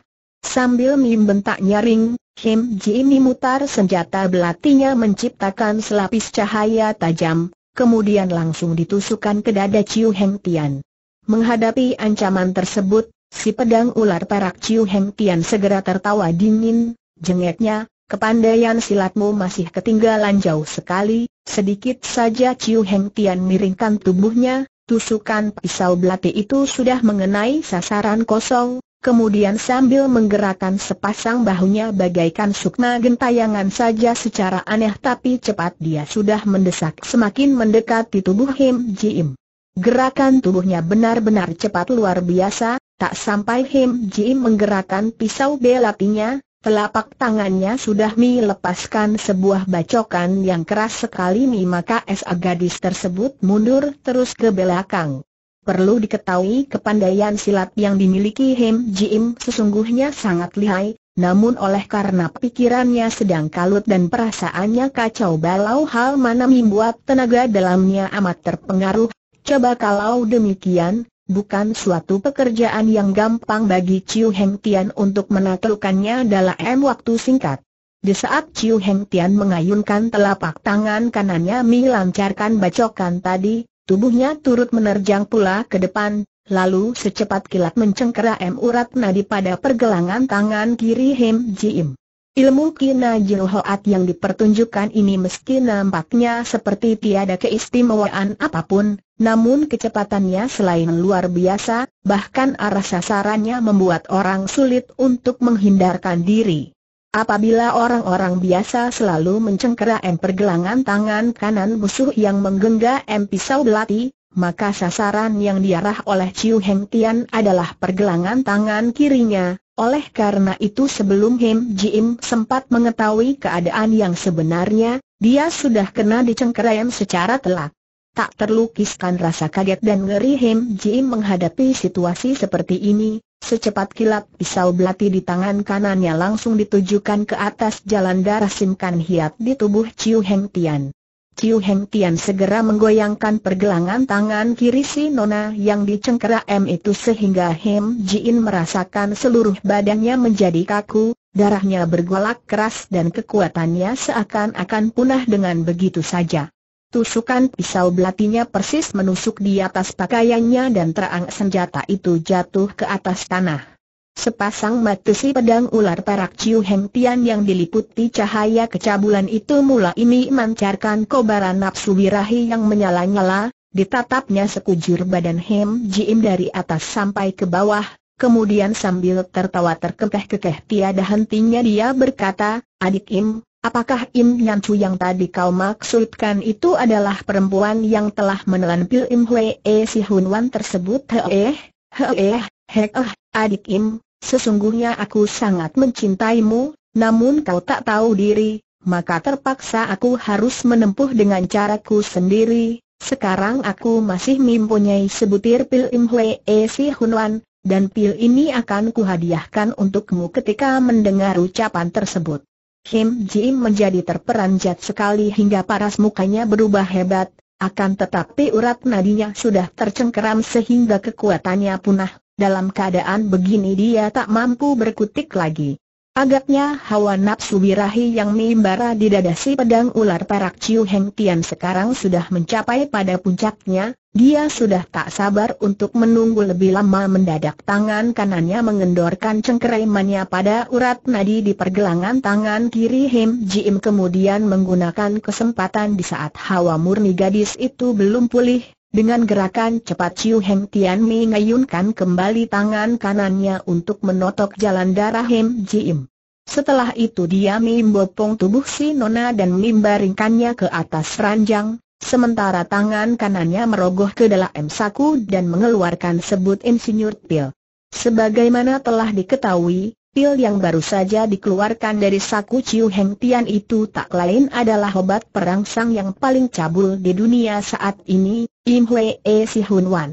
Sambil bentak nyaring, Him Ji Im memutar senjata belatinya menciptakan selapis cahaya tajam, kemudian langsung ditusukkan ke dada Ciu Heng Tian. Menghadapi ancaman tersebut, si pedang ular perak Ciu Heng Tian segera tertawa dingin, jengeknya, Kepandaian silatmu masih ketinggalan jauh sekali, sedikit saja Ciu Heng Tian miringkan tubuhnya, tusukan pisau belati itu sudah mengenai sasaran kosong, kemudian sambil menggerakkan sepasang bahunya bagaikan sukma gentayangan saja secara aneh tapi cepat dia sudah mendesak semakin mendekati tubuh Him Ji Im. Gerakan tubuhnya benar-benar cepat luar biasa, tak sampai Him Ji Im menggerakkan pisau belatinya, Telapak tangannya sudah Mi sebuah bacokan yang keras sekali Mi maka SA gadis tersebut mundur terus ke belakang. Perlu diketahui kepandaian silat yang dimiliki Hem Jim sesungguhnya sangat lihai, namun oleh karena pikirannya sedang kalut dan perasaannya kacau balau hal mana membuat tenaga dalamnya amat terpengaruh. Coba kalau demikian, Bukan suatu pekerjaan yang gampang bagi Chiu Heng Tian untuk menaklukkannya dalam waktu singkat. Di saat Chiu Heng Tian mengayunkan telapak tangan kanannya melancarkan bacokan tadi, tubuhnya turut menerjang pula ke depan, lalu secepat kilat mencengkeram urat nadi pada pergelangan tangan kiri Hem Jim. Ilmu Kina Hoat yang dipertunjukkan ini meski nampaknya seperti tiada keistimewaan apapun, namun kecepatannya selain luar biasa, bahkan arah sasarannya membuat orang sulit untuk menghindarkan diri. Apabila orang-orang biasa selalu mencengkera M pergelangan tangan kanan musuh yang menggenggam pisau belati, maka sasaran yang diarah oleh Chiu Heng Tian adalah pergelangan tangan kirinya, oleh karena itu sebelum Him Jim sempat mengetahui keadaan yang sebenarnya, dia sudah kena dicengkeram secara telak. Tak terlukiskan rasa kaget dan ngeri Him Jim menghadapi situasi seperti ini, Secepat kilat pisau belati di tangan kanannya langsung ditujukan ke atas jalan darah simkan hiat di tubuh Ciu Heng Tian. Kiu Heng Tian segera menggoyangkan pergelangan tangan kiri si Nona yang dicengkera M itu sehingga Hem Jin merasakan seluruh badannya menjadi kaku, darahnya bergolak keras dan kekuatannya seakan-akan punah dengan begitu saja. Tusukan pisau belatinya persis menusuk di atas pakaiannya dan terang senjata itu jatuh ke atas tanah. Sepasang mata si pedang ular parak Chiu Heng Tian yang diliputi cahaya kecabulan itu mula ini mancarkan kobaran nafsu wirahi yang menyala-nyala, ditatapnya sekujur badan Hem Jim dari atas sampai ke bawah, kemudian sambil tertawa terkekeh-kekeh tiada hentinya dia berkata, Adik Im, apakah Im Chu yang tadi kau maksudkan itu adalah perempuan yang telah menelan pil Im Hwee si Hun Wan tersebut? eh, heh, eh. hek adik Im, Sesungguhnya aku sangat mencintaimu, namun kau tak tahu diri, maka terpaksa aku harus menempuh dengan caraku sendiri. Sekarang aku masih mempunyai sebutir pil Imhwee e Si Hunwan, dan pil ini akan kuhadiahkan untukmu ketika mendengar ucapan tersebut. Kim Jim menjadi terperanjat sekali hingga paras mukanya berubah hebat, akan tetapi urat nadinya sudah tercengkeram sehingga kekuatannya punah, dalam keadaan begini dia tak mampu berkutik lagi. Agaknya hawa nafsu birahi yang mimbara di dada si pedang ular perak Ciu Heng Tian sekarang sudah mencapai pada puncaknya, dia sudah tak sabar untuk menunggu lebih lama mendadak tangan kanannya mengendorkan cengkeraimannya pada urat nadi di pergelangan tangan kiri Him Jim kemudian menggunakan kesempatan di saat hawa murni gadis itu belum pulih, dengan gerakan cepat Chiu Heng Tian ngayunkan kembali tangan kanannya untuk menotok jalan darah Hem Im. Setelah itu dia membopong tubuh si Nona dan membaringkannya ke atas ranjang, sementara tangan kanannya merogoh ke dalam saku dan mengeluarkan sebut insinyur pil. Sebagaimana telah diketahui, pil yang baru saja dikeluarkan dari saku Chiu Heng Tian itu tak lain adalah obat perangsang yang paling cabul di dunia saat ini, Im E Si Hun Wan.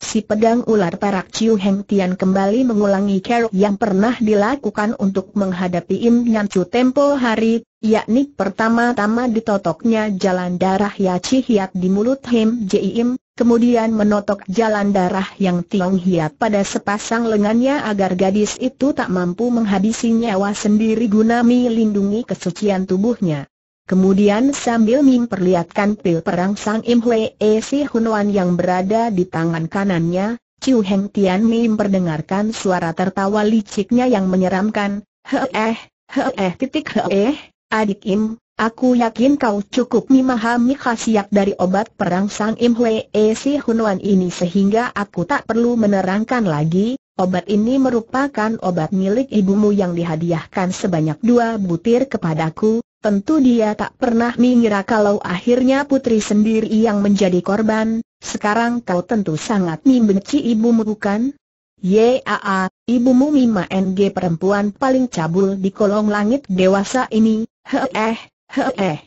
Si pedang ular perak Chiu Heng Tian kembali mengulangi kerok yang pernah dilakukan untuk menghadapi Im Nyan Chu tempo hari, yakni pertama-tama ditotoknya jalan darah Ya Chi Hiat di mulut Him Ji Im, kemudian menotok jalan darah yang Tiong Hiat pada sepasang lengannya agar gadis itu tak mampu menghabisi nyawa sendiri guna melindungi kesucian tubuhnya. Kemudian sambil memperlihatkan pil perang Sang Im Hwee Si yang berada di tangan kanannya, Chiu Heng Tian memperdengarkan suara tertawa liciknya yang menyeramkan, Heeh, heeh titik heeh, adik Im, aku yakin kau cukup memahami khasiat dari obat perang Sang Im Hwee Si ini sehingga aku tak perlu menerangkan lagi, Obat ini merupakan obat milik ibumu yang dihadiahkan sebanyak dua butir kepadaku, Tentu dia tak pernah mengira kalau akhirnya putri sendiri yang menjadi korban, sekarang kau tentu sangat membenci ibumu bukan? Yaa, ibumu Mima NG perempuan paling cabul di kolong langit dewasa ini, heeh, heeh.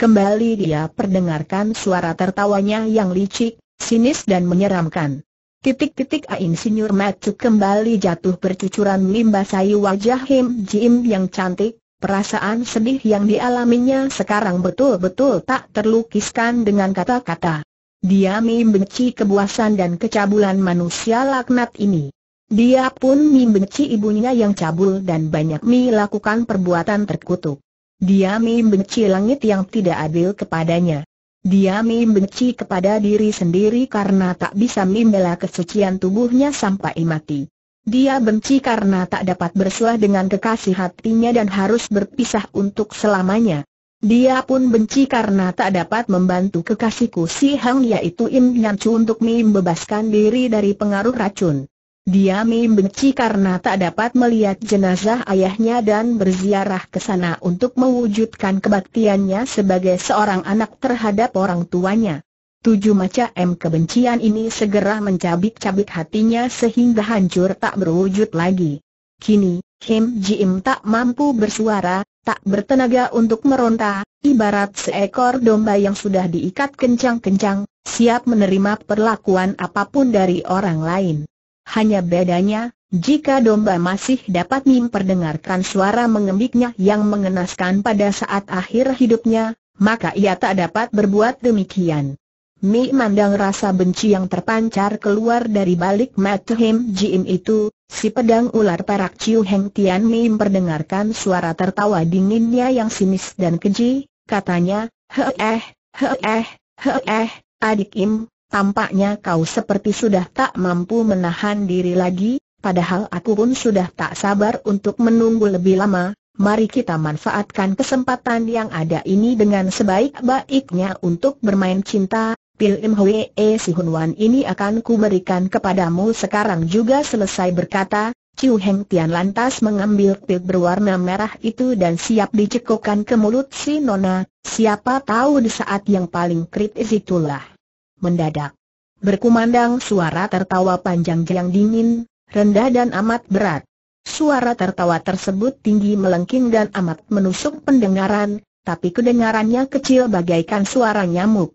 Kembali dia perdengarkan suara tertawanya yang licik, sinis dan menyeramkan. Titik-titik Ain senior Matsu kembali jatuh bercucuran limbah sayu wajah Him Jim yang cantik, Perasaan sedih yang dialaminya sekarang betul-betul tak terlukiskan dengan kata-kata. Dia membenci kebuasan dan kecabulan manusia laknat ini. Dia pun membenci ibunya yang cabul dan banyak melakukan perbuatan terkutuk. Dia membenci langit yang tidak adil kepadanya. Dia membenci kepada diri sendiri karena tak bisa membela kesucian tubuhnya sampai mati. Dia benci karena tak dapat bersuah dengan kekasih hatinya dan harus berpisah untuk selamanya. Dia pun benci karena tak dapat membantu kekasihku si Hang yaitu Im Nyan Chu untuk membebaskan diri dari pengaruh racun. Dia membenci karena tak dapat melihat jenazah ayahnya dan berziarah ke sana untuk mewujudkan kebaktiannya sebagai seorang anak terhadap orang tuanya. Tujuh macam kebencian ini segera mencabik-cabik hatinya sehingga hancur tak berwujud lagi. Kini, Kim Ji-im tak mampu bersuara, tak bertenaga untuk meronta, ibarat seekor domba yang sudah diikat kencang-kencang, siap menerima perlakuan apapun dari orang lain. Hanya bedanya, jika domba masih dapat memperdengarkan suara mengembiknya yang mengenaskan pada saat akhir hidupnya, maka ia tak dapat berbuat demikian. Mi mandang rasa benci yang terpancar keluar dari balik mata Him Jim itu, si pedang ular perak Ciu Heng Tian Mi memperdengarkan suara tertawa dinginnya yang sinis dan keji, katanya, he eh, he adik Im, tampaknya kau seperti sudah tak mampu menahan diri lagi, padahal aku pun sudah tak sabar untuk menunggu lebih lama, Mari kita manfaatkan kesempatan yang ada ini dengan sebaik-baiknya untuk bermain cinta, Hwe Hwee Si Hun Wan ini akan kuberikan kepadamu sekarang juga selesai berkata, Ciu Heng Tian lantas mengambil pil berwarna merah itu dan siap dicekokkan ke mulut si Nona, siapa tahu di saat yang paling kritis itulah. Mendadak. Berkumandang suara tertawa panjang yang dingin, rendah dan amat berat. Suara tertawa tersebut tinggi melengking dan amat menusuk pendengaran, tapi kedengarannya kecil bagaikan suara nyamuk.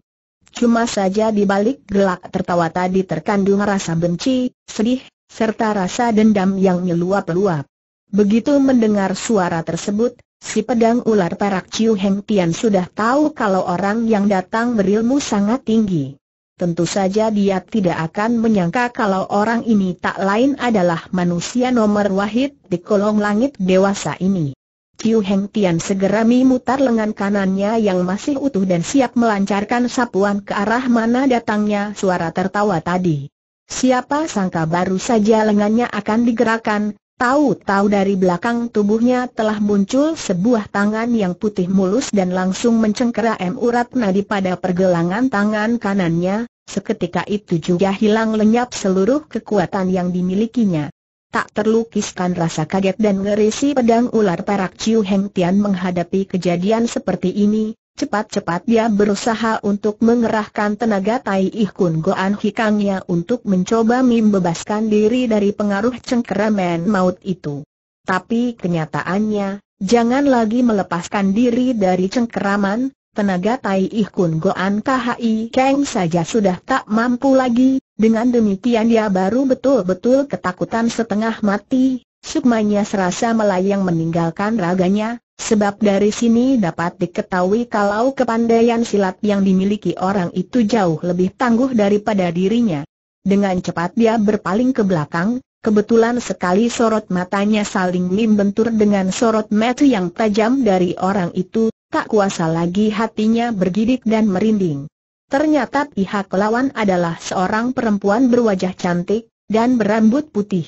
Cuma saja di balik gelak tertawa tadi terkandung rasa benci, sedih, serta rasa dendam yang meluap-luap. Begitu mendengar suara tersebut, si pedang ular perak Ciu Heng Tian sudah tahu kalau orang yang datang berilmu sangat tinggi. Tentu saja dia tidak akan menyangka kalau orang ini tak lain adalah manusia nomor wahid di kolong langit dewasa ini. Qiu Heng Tian segera memutar lengan kanannya yang masih utuh dan siap melancarkan sapuan ke arah mana datangnya suara tertawa tadi. Siapa sangka baru saja lengannya akan digerakkan, tahu-tahu dari belakang tubuhnya telah muncul sebuah tangan yang putih mulus dan langsung mencengkera M. nadi pada pergelangan tangan kanannya, seketika itu juga hilang lenyap seluruh kekuatan yang dimilikinya tak terlukiskan rasa kaget dan ngeri si pedang ular perak Chiu Heng Tian menghadapi kejadian seperti ini, cepat-cepat dia berusaha untuk mengerahkan tenaga Tai Ih Kun Goan Hikangnya untuk mencoba membebaskan diri dari pengaruh cengkeraman maut itu. Tapi kenyataannya, jangan lagi melepaskan diri dari cengkeraman, tenaga Tai Ih Kun Goan KHI Kang saja sudah tak mampu lagi, dengan demikian dia baru betul-betul ketakutan setengah mati, sukmanya serasa melayang meninggalkan raganya, sebab dari sini dapat diketahui kalau kepandaian silat yang dimiliki orang itu jauh lebih tangguh daripada dirinya. Dengan cepat dia berpaling ke belakang, Kebetulan sekali sorot matanya saling membentur dengan sorot mata yang tajam dari orang itu, tak kuasa lagi hatinya bergidik dan merinding. Ternyata pihak lawan adalah seorang perempuan berwajah cantik, dan berambut putih.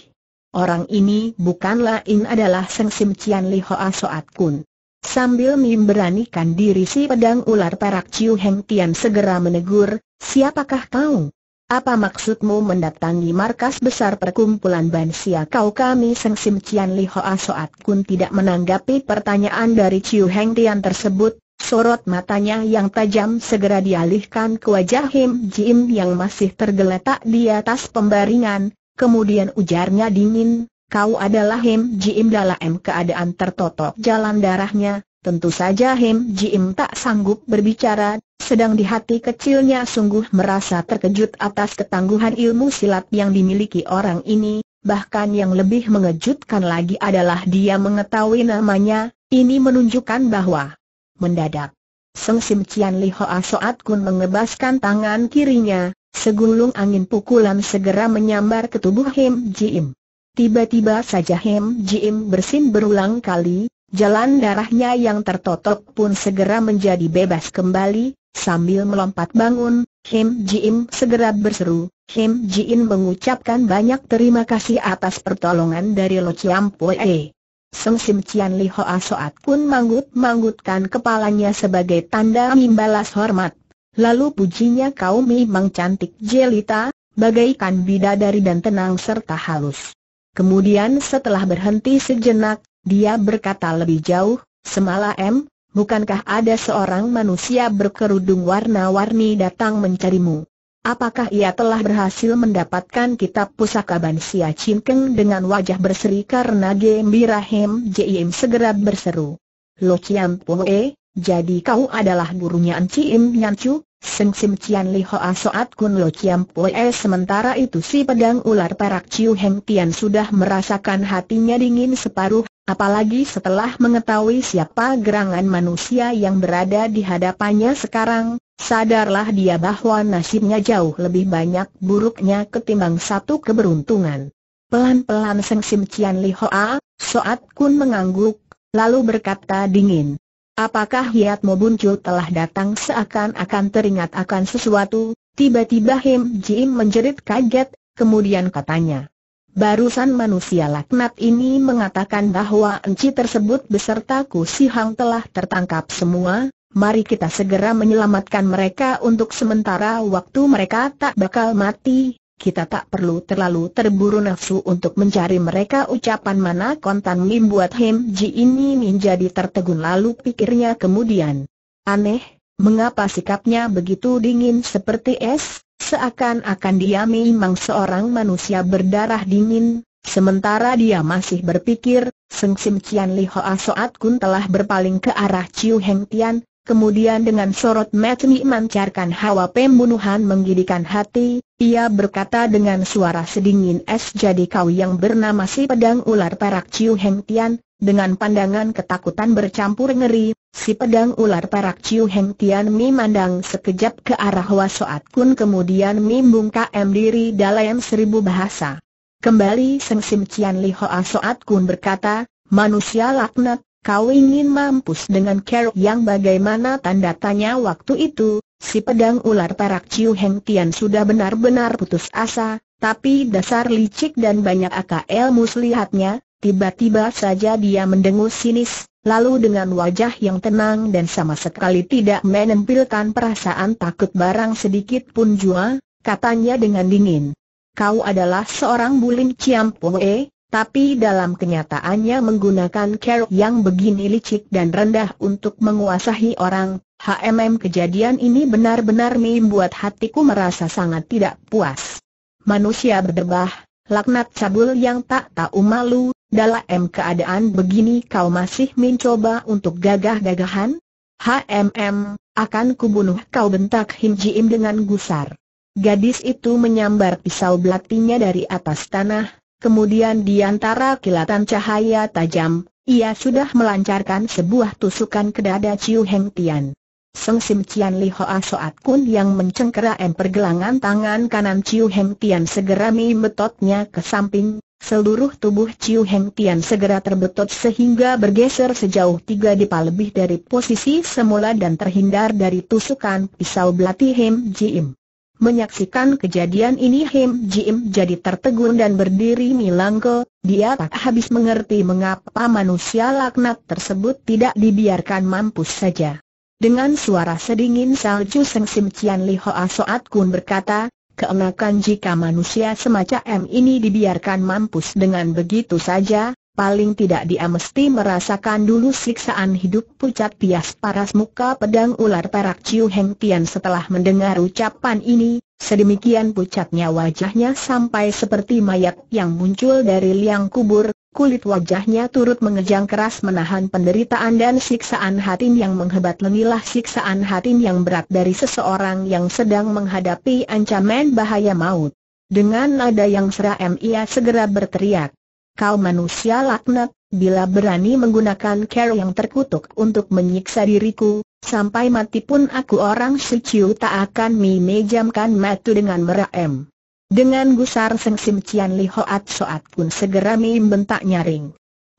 Orang ini bukan lain adalah Seng Sim Cian Li Hoa Soat Kun. Sambil memberanikan diri si pedang ular perak Ciu Heng Tian segera menegur, siapakah kau? Apa maksudmu mendatangi markas besar perkumpulan Bansia kau kami Seng Sim Cian Li Hoa Soat Kun tidak menanggapi pertanyaan dari Ciu Heng Tian tersebut, Sorot matanya yang tajam segera dialihkan ke wajah Him Jim yang masih tergeletak di atas pembaringan, kemudian ujarnya dingin, kau adalah Him Jim dalam keadaan tertotok jalan darahnya, tentu saja Him Jim tak sanggup berbicara, sedang di hati kecilnya sungguh merasa terkejut atas ketangguhan ilmu silat yang dimiliki orang ini, bahkan yang lebih mengejutkan lagi adalah dia mengetahui namanya, ini menunjukkan bahwa mendadak. Seng Sim Cian Li Hoa Soat Kun mengebaskan tangan kirinya, segulung angin pukulan segera menyambar ke tubuh Hem Jim. Tiba-tiba saja Hem Jim bersin berulang kali, jalan darahnya yang tertotok pun segera menjadi bebas kembali, sambil melompat bangun, Hem Jim segera berseru, Hem Jin mengucapkan banyak terima kasih atas pertolongan dari Lo Chiam Poe. Seng Sim Cian Li Hoa Soat pun manggut-manggutkan kepalanya sebagai tanda membalas hormat. Lalu pujinya kau memang cantik jelita, bagaikan bidadari dan tenang serta halus. Kemudian setelah berhenti sejenak, dia berkata lebih jauh, Semala M, bukankah ada seorang manusia berkerudung warna-warni datang mencarimu? Apakah ia telah berhasil mendapatkan kitab pusaka Bansia Cinkeng dengan wajah berseri karena gembira Jim segera berseru. Lo Chiam Poe, jadi kau adalah gurunya Encim Nyan Chu, Seng Sim Cian Li Hoa Soat Kun Lo Chiam sementara itu si pedang ular perak Ciu Heng Tian sudah merasakan hatinya dingin separuh Apalagi setelah mengetahui siapa gerangan manusia yang berada di hadapannya sekarang, sadarlah dia bahwa nasibnya jauh lebih banyak buruknya ketimbang satu keberuntungan. Pelan-pelan Seng Sim Cian Li Hoa, Soat Kun mengangguk, lalu berkata dingin. Apakah Hiat Mo Bun Chu telah datang seakan-akan teringat akan sesuatu? Tiba-tiba Him Jim menjerit kaget, kemudian katanya. Barusan manusia laknat ini mengatakan bahwa enci tersebut beserta Ku Si telah tertangkap semua, mari kita segera menyelamatkan mereka untuk sementara waktu mereka tak bakal mati, kita tak perlu terlalu terburu nafsu untuk mencari mereka ucapan mana kontan Lim buat Hem Ji ini menjadi tertegun lalu pikirnya kemudian. Aneh, mengapa sikapnya begitu dingin seperti es? Seakan-akan dia memang seorang manusia berdarah dingin, sementara dia masih berpikir, Seng Sim Cian Li Hoa Soat Kun telah berpaling ke arah Chiu Heng Tian, kemudian dengan sorot matni mancarkan hawa pembunuhan menggidikan hati, ia berkata dengan suara sedingin es jadi kau yang bernama si pedang ular perak Chiu Heng Tian, dengan pandangan ketakutan bercampur ngeri, Si pedang ular perak hengtian Heng Tian Mi mandang sekejap ke arah Wasoat Kun kemudian mimbung KM diri dalam seribu bahasa. Kembali Seng Sim Cian Li Hoa Soat Kun berkata, manusia laknat, kau ingin mampus dengan keruk yang bagaimana tanda tanya waktu itu, si pedang ular perak hengtian Heng Tian sudah benar-benar putus asa, tapi dasar licik dan banyak akal muslihatnya, tiba-tiba saja dia mendengus sinis Lalu dengan wajah yang tenang dan sama sekali tidak menempilkan perasaan takut barang sedikit pun jua, katanya dengan dingin. Kau adalah seorang bulim poe, tapi dalam kenyataannya menggunakan care yang begini licik dan rendah untuk menguasai orang. HMM kejadian ini benar-benar membuat hatiku merasa sangat tidak puas. Manusia berdebah, laknat cabul yang tak tahu malu, dalam keadaan begini kau masih mencoba untuk gagah-gagahan? HMM, akan kubunuh kau bentak Him Jim dengan gusar. Gadis itu menyambar pisau belatinya dari atas tanah, kemudian di antara kilatan cahaya tajam, ia sudah melancarkan sebuah tusukan ke dada Chiu Heng Tian. Seng Sim Cian Li Hoa Soat Kun yang mencengkeram pergelangan tangan kanan Ciu Heng Tian segera memetotnya ke samping, Seluruh tubuh Chiu Heng Tian segera terbetot sehingga bergeser sejauh tiga dipa lebih dari posisi semula dan terhindar dari tusukan pisau belati Hem Jim. Menyaksikan kejadian ini Hem Jim jadi tertegun dan berdiri milangko, dia tak habis mengerti mengapa manusia laknat tersebut tidak dibiarkan mampus saja. Dengan suara sedingin salju Seng Sim Cian Li Hoa Soat Kun berkata, keenakan jika manusia semacam ini dibiarkan mampus dengan begitu saja, paling tidak dia mesti merasakan dulu siksaan hidup pucat pias paras muka pedang ular perak Ciu Heng Tian setelah mendengar ucapan ini, sedemikian pucatnya wajahnya sampai seperti mayat yang muncul dari liang kubur, kulit wajahnya turut mengejang keras menahan penderitaan dan siksaan hatin yang menghebat lenilah siksaan hatin yang berat dari seseorang yang sedang menghadapi ancaman bahaya maut. Dengan nada yang seram ia segera berteriak. Kau manusia laknat, bila berani menggunakan cara yang terkutuk untuk menyiksa diriku, sampai mati pun aku orang suciu tak akan memejamkan mata dengan meram. Dengan gusar sengsim Cian Li Hoat Soat pun segera membentak nyaring.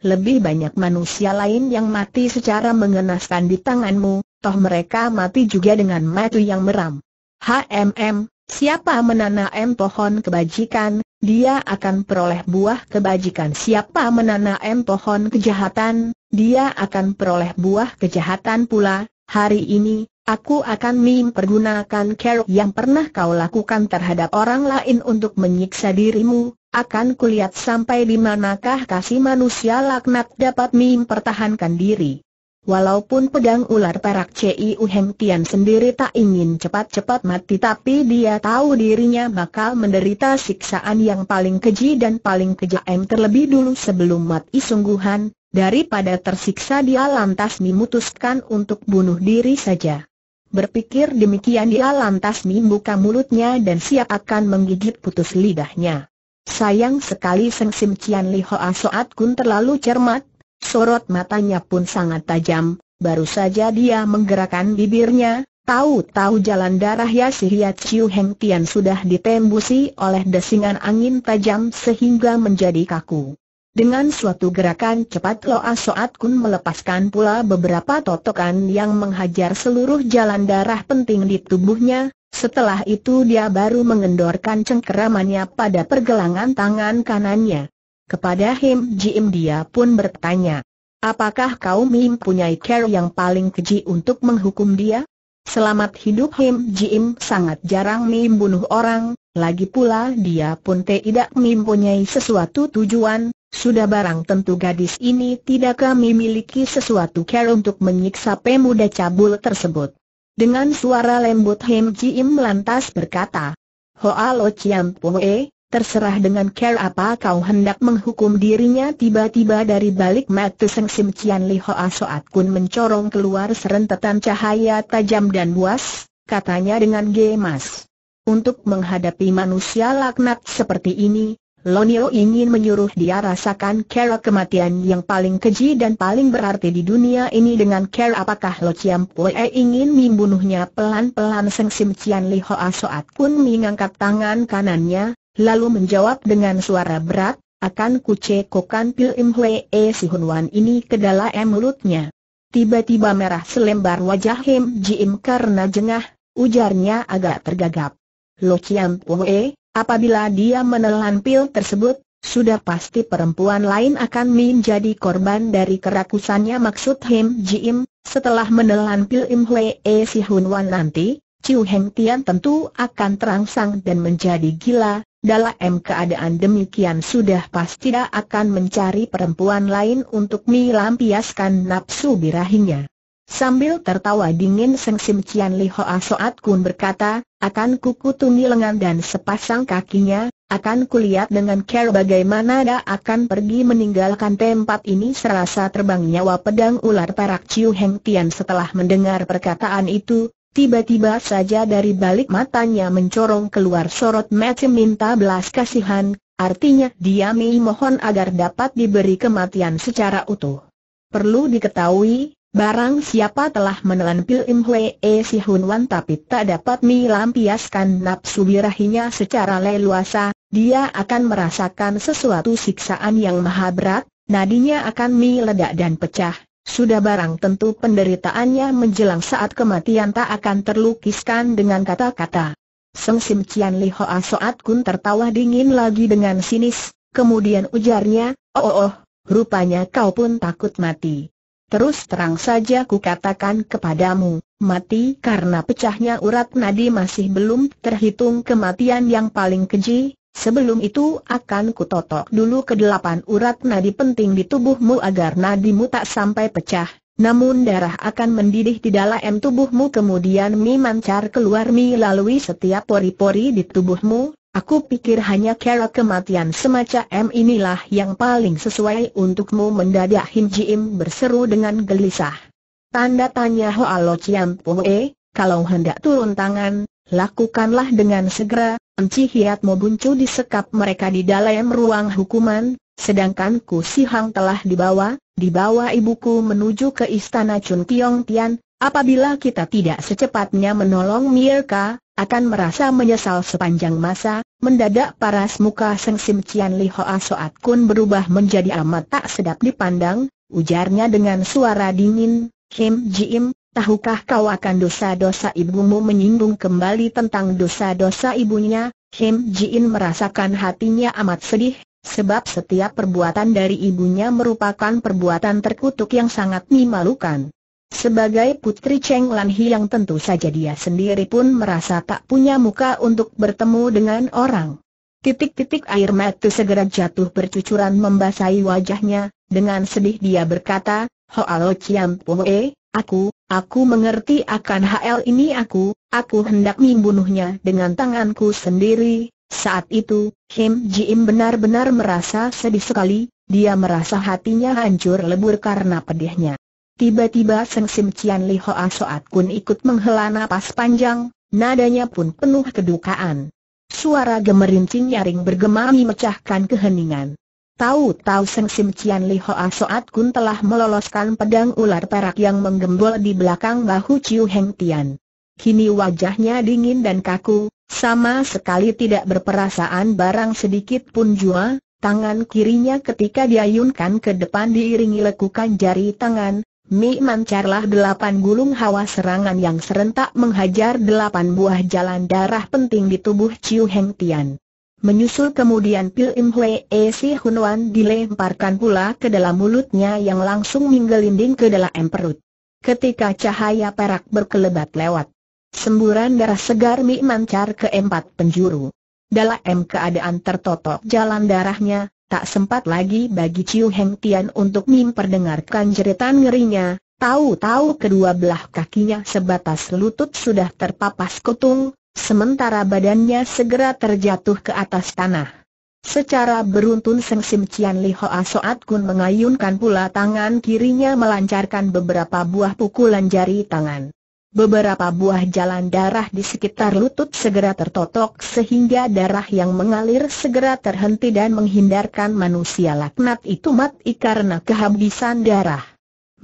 Lebih banyak manusia lain yang mati secara mengenaskan di tanganmu, toh mereka mati juga dengan mati yang meram. HMM, siapa menanam pohon kebajikan, dia akan peroleh buah kebajikan. Siapa menanam pohon kejahatan, dia akan peroleh buah kejahatan pula. Hari ini, Aku akan mempergunakan kerok yang pernah kau lakukan terhadap orang lain untuk menyiksa dirimu, akan kulihat sampai di manakah kasih manusia laknat dapat mempertahankan diri. Walaupun pedang ular perak Ciu Heng Tian sendiri tak ingin cepat-cepat mati tapi dia tahu dirinya bakal menderita siksaan yang paling keji dan paling kejam terlebih dulu sebelum mati sungguhan, daripada tersiksa dia lantas memutuskan untuk bunuh diri saja. Berpikir demikian dia lantas membuka mulutnya dan siap akan menggigit putus lidahnya. Sayang sekali Seng Sim Cian Li Hoa Soat Kun terlalu cermat, sorot matanya pun sangat tajam, baru saja dia menggerakkan bibirnya, tahu-tahu jalan darah ya si Hiat Chiu Heng Tian sudah ditembusi oleh desingan angin tajam sehingga menjadi kaku. Dengan suatu gerakan cepat Loa Soat Kun melepaskan pula beberapa totokan yang menghajar seluruh jalan darah penting di tubuhnya, setelah itu dia baru mengendorkan cengkeramannya pada pergelangan tangan kanannya. Kepada Him Jim dia pun bertanya, apakah kau mempunyai care yang paling keji untuk menghukum dia? Selamat hidup Him Jim sangat jarang bunuh orang, lagi pula dia pun tidak mempunyai sesuatu tujuan, sudah barang tentu gadis ini tidak kami miliki sesuatu care untuk menyiksa pemuda cabul tersebut. Dengan suara lembut Hem Im lantas berkata, Hoa Lo Chiam Poe, terserah dengan care apa kau hendak menghukum dirinya tiba-tiba dari balik mata Seng Sim Chian Li Hoa Soat Kun mencorong keluar serentetan cahaya tajam dan buas, katanya dengan gemas. Untuk menghadapi manusia laknat seperti ini, Lonio ingin menyuruh dia rasakan kera kematian yang paling keji dan paling berarti di dunia ini dengan kera apakah Lo Chiam Pue ingin membunuhnya pelan-pelan Seng Sim Cian Li Hoa Soat Kun mengangkat tangan kanannya, lalu menjawab dengan suara berat, akan ku cekokan Pil Im Hwe E Si Hun Wan ini ke dalam mulutnya. Tiba-tiba merah selembar wajah Him Jim karena jengah, ujarnya agak tergagap. Lo Chiam Pue, Apabila dia menelan pil tersebut, sudah pasti perempuan lain akan menjadi korban dari kerakusannya maksud Him Im, setelah menelan pil Im E Si Hun Wan nanti, Chiu Heng Tian tentu akan terangsang dan menjadi gila, dalam keadaan demikian sudah pasti dia akan mencari perempuan lain untuk melampiaskan nafsu birahinya. Sambil tertawa dingin Seng Sim Cian Li Hoa Soat Kun berkata, akan kukutungi lengan dan sepasang kakinya, akan kulihat dengan care bagaimana dia akan pergi meninggalkan tempat ini serasa terbang nyawa pedang ular perak Ciu Heng Tian setelah mendengar perkataan itu, Tiba-tiba saja dari balik matanya mencorong keluar sorot mata minta belas kasihan, artinya dia memohon agar dapat diberi kematian secara utuh. Perlu diketahui, Barang siapa telah menelan pil Im Hwee Si Hun Wan tapi tak dapat melampiaskan nafsu birahinya secara leluasa, dia akan merasakan sesuatu siksaan yang maha berat, nadinya akan meledak dan pecah. Sudah barang tentu penderitaannya menjelang saat kematian tak akan terlukiskan dengan kata-kata. Seng Sim Cian Li Hoa Soat Kun tertawa dingin lagi dengan sinis, kemudian ujarnya, oh oh oh, rupanya kau pun takut mati. Terus terang saja ku katakan kepadamu, mati karena pecahnya urat nadi masih belum terhitung kematian yang paling keji, sebelum itu akan kutotok dulu kedelapan urat nadi penting di tubuhmu agar nadimu tak sampai pecah, namun darah akan mendidih di dalam tubuhmu kemudian mi mancar keluar mi lalui setiap pori-pori di tubuhmu, Aku pikir hanya cara kematian semacam inilah yang paling sesuai untukmu mendadak Him Jim berseru dengan gelisah. Tanda tanya Hoa Lo Chiam E, kalau hendak turun tangan, lakukanlah dengan segera, Enci Hiat mau buncu disekap mereka di dalam ruang hukuman, sedangkan Ku Si Hang telah dibawa, dibawa ibuku menuju ke istana Chun Kiong Tian, apabila kita tidak secepatnya menolong Mirka, akan merasa menyesal sepanjang masa, mendadak paras muka Seng Sim Cian Li Hoa Soat Kun berubah menjadi amat tak sedap dipandang, ujarnya dengan suara dingin, Kim Jim, tahukah kau akan dosa-dosa ibumu menyinggung kembali tentang dosa-dosa ibunya, Kim Jin merasakan hatinya amat sedih, sebab setiap perbuatan dari ibunya merupakan perbuatan terkutuk yang sangat memalukan. Sebagai putri Cheng Lan Hi yang tentu saja dia sendiri pun merasa tak punya muka untuk bertemu dengan orang. Titik-titik air mata segera jatuh bercucuran membasahi wajahnya, dengan sedih dia berkata, Hoalo Chiam Poe, aku, aku mengerti akan hal ini aku, aku hendak membunuhnya dengan tanganku sendiri. Saat itu, Kim Ji Im benar-benar merasa sedih sekali, dia merasa hatinya hancur lebur karena pedihnya. Tiba-tiba Seng Sim Cian Li Hoa Soat Kun ikut menghela napas panjang, nadanya pun penuh kedukaan. Suara gemerincing nyaring bergema memecahkan keheningan. Tahu-tahu Seng Sim Cian Li Hoa Soat Kun telah meloloskan pedang ular perak yang menggembol di belakang bahu Ciu Heng Tian. Kini wajahnya dingin dan kaku, sama sekali tidak berperasaan barang sedikit pun jua, Tangan kirinya ketika diayunkan ke depan diiringi lekukan jari tangan, Mi mancarlah delapan gulung hawa serangan yang serentak menghajar delapan buah jalan darah penting di tubuh Chiu Heng Tian. Menyusul kemudian Pil Im E Si Hunwan dilemparkan pula ke dalam mulutnya yang langsung minggelinding ke dalam perut. Ketika cahaya perak berkelebat lewat, semburan darah segar Mi mancar ke empat penjuru. Dalam keadaan tertotok jalan darahnya, Tak sempat lagi bagi Chiu Heng Tian untuk memperdengarkan jeritan ngerinya, tahu-tahu kedua belah kakinya sebatas lutut sudah terpapas kutung, sementara badannya segera terjatuh ke atas tanah. Secara beruntun Seng Sim Cian Li Hoa Soat Kun mengayunkan pula tangan kirinya melancarkan beberapa buah pukulan jari tangan. Beberapa buah jalan darah di sekitar lutut segera tertotok sehingga darah yang mengalir segera terhenti dan menghindarkan manusia laknat itu mati karena kehabisan darah.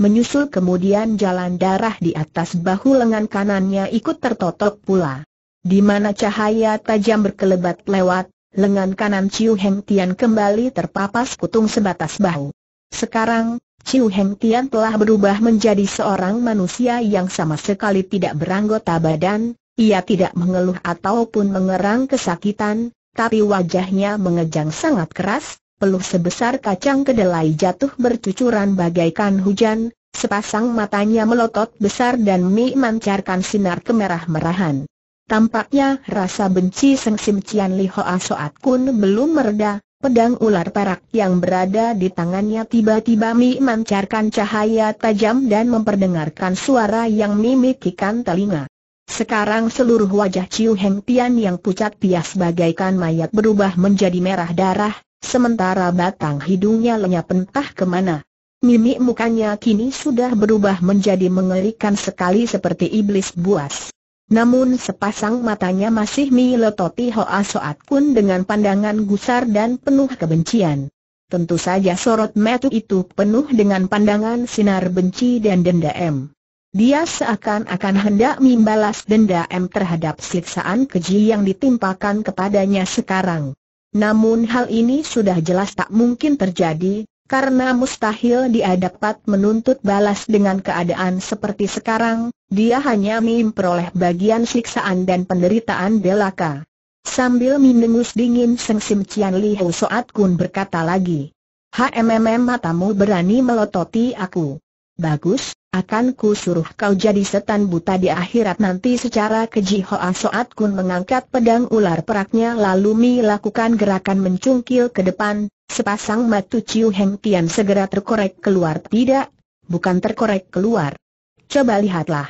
Menyusul kemudian jalan darah di atas bahu lengan kanannya ikut tertotok pula. Di mana cahaya tajam berkelebat lewat, lengan kanan Ciu Heng Tian kembali terpapas kutung sebatas bahu. Sekarang, Chiu Heng Tian telah berubah menjadi seorang manusia yang sama sekali tidak beranggota badan, ia tidak mengeluh ataupun mengerang kesakitan, tapi wajahnya mengejang sangat keras, peluh sebesar kacang kedelai jatuh bercucuran bagaikan hujan, sepasang matanya melotot besar dan memancarkan sinar kemerah-merahan. Tampaknya rasa benci sengsim Cian Li Hoa Soat Kun belum mereda, Pedang ular perak yang berada di tangannya tiba-tiba memancarkan cahaya tajam dan memperdengarkan suara yang mimikikan telinga. Sekarang seluruh wajah Ciu Heng Tian yang pucat pias bagaikan mayat berubah menjadi merah darah, sementara batang hidungnya lenyap entah kemana. Mimik mukanya kini sudah berubah menjadi mengerikan sekali seperti iblis buas. Namun sepasang matanya masih melototi Hoa Soat Kun dengan pandangan gusar dan penuh kebencian. Tentu saja sorot metu itu penuh dengan pandangan sinar benci dan denda M. Dia seakan-akan hendak membalas denda M terhadap siksaan keji yang ditimpakan kepadanya sekarang. Namun hal ini sudah jelas tak mungkin terjadi, karena mustahil dia dapat menuntut balas dengan keadaan seperti sekarang, dia hanya memperoleh bagian siksaan dan penderitaan belaka. Sambil mendengus dingin Seng Sim Cian Li Hou Soat Kun berkata lagi. HMMM matamu berani melototi aku. Bagus, akan ku suruh kau jadi setan buta di akhirat nanti secara keji Hoa Soat Kun mengangkat pedang ular peraknya lalu Mi lakukan gerakan mencungkil ke depan, sepasang matu Ciu Heng Tian segera terkorek keluar tidak, bukan terkorek keluar. Coba lihatlah.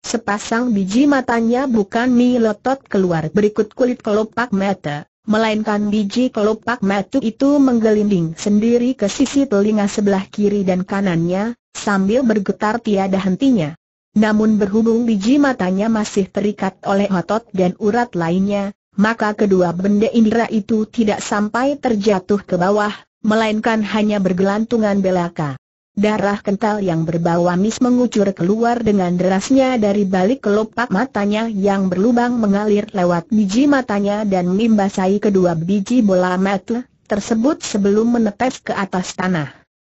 Sepasang biji matanya bukan Mi lotot keluar berikut kulit kelopak mata, melainkan biji kelopak matu itu menggelinding sendiri ke sisi telinga sebelah kiri dan kanannya, sambil bergetar tiada hentinya. Namun berhubung biji matanya masih terikat oleh otot dan urat lainnya, maka kedua benda indera itu tidak sampai terjatuh ke bawah, melainkan hanya bergelantungan belaka. Darah kental yang berbau amis mengucur keluar dengan derasnya dari balik kelopak matanya yang berlubang mengalir lewat biji matanya dan membasahi kedua biji bola mata tersebut sebelum menetes ke atas tanah.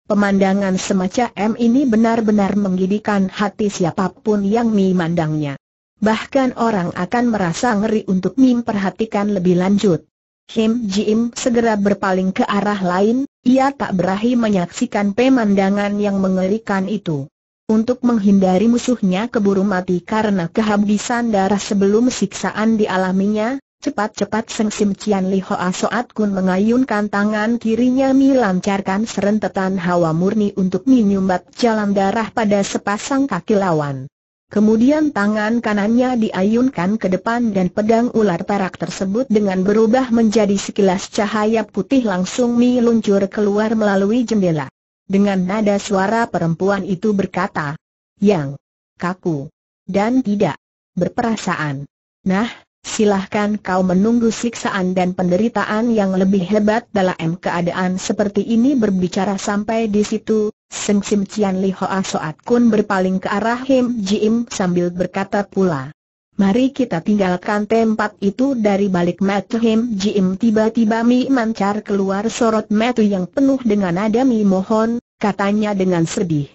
Pemandangan semacam ini benar-benar menggidikan hati siapapun yang memandangnya. Bahkan orang akan merasa ngeri untuk memperhatikan lebih lanjut. Him Jim segera berpaling ke arah lain, ia tak berahi menyaksikan pemandangan yang mengerikan itu. Untuk menghindari musuhnya keburu mati karena kehabisan darah sebelum siksaan dialaminya, cepat-cepat Seng Sim Cian Li Hoa Soat Kun mengayunkan tangan kirinya melancarkan serentetan hawa murni untuk menyumbat jalan darah pada sepasang kaki lawan. Kemudian tangan kanannya diayunkan ke depan dan pedang ular perak tersebut dengan berubah menjadi sekilas cahaya putih langsung meluncur keluar melalui jendela. Dengan nada suara perempuan itu berkata, yang kaku dan tidak berperasaan. Nah, silahkan kau menunggu siksaan dan penderitaan yang lebih hebat dalam keadaan seperti ini berbicara sampai di situ, Seng Sim Cian Li Hoa Soat Kun berpaling ke arah Him Ji Im sambil berkata pula. Mari kita tinggalkan tempat itu dari balik metu Him Ji Im tiba-tiba Mi mancar keluar sorot metu yang penuh dengan nada Mi mohon, katanya dengan sedih.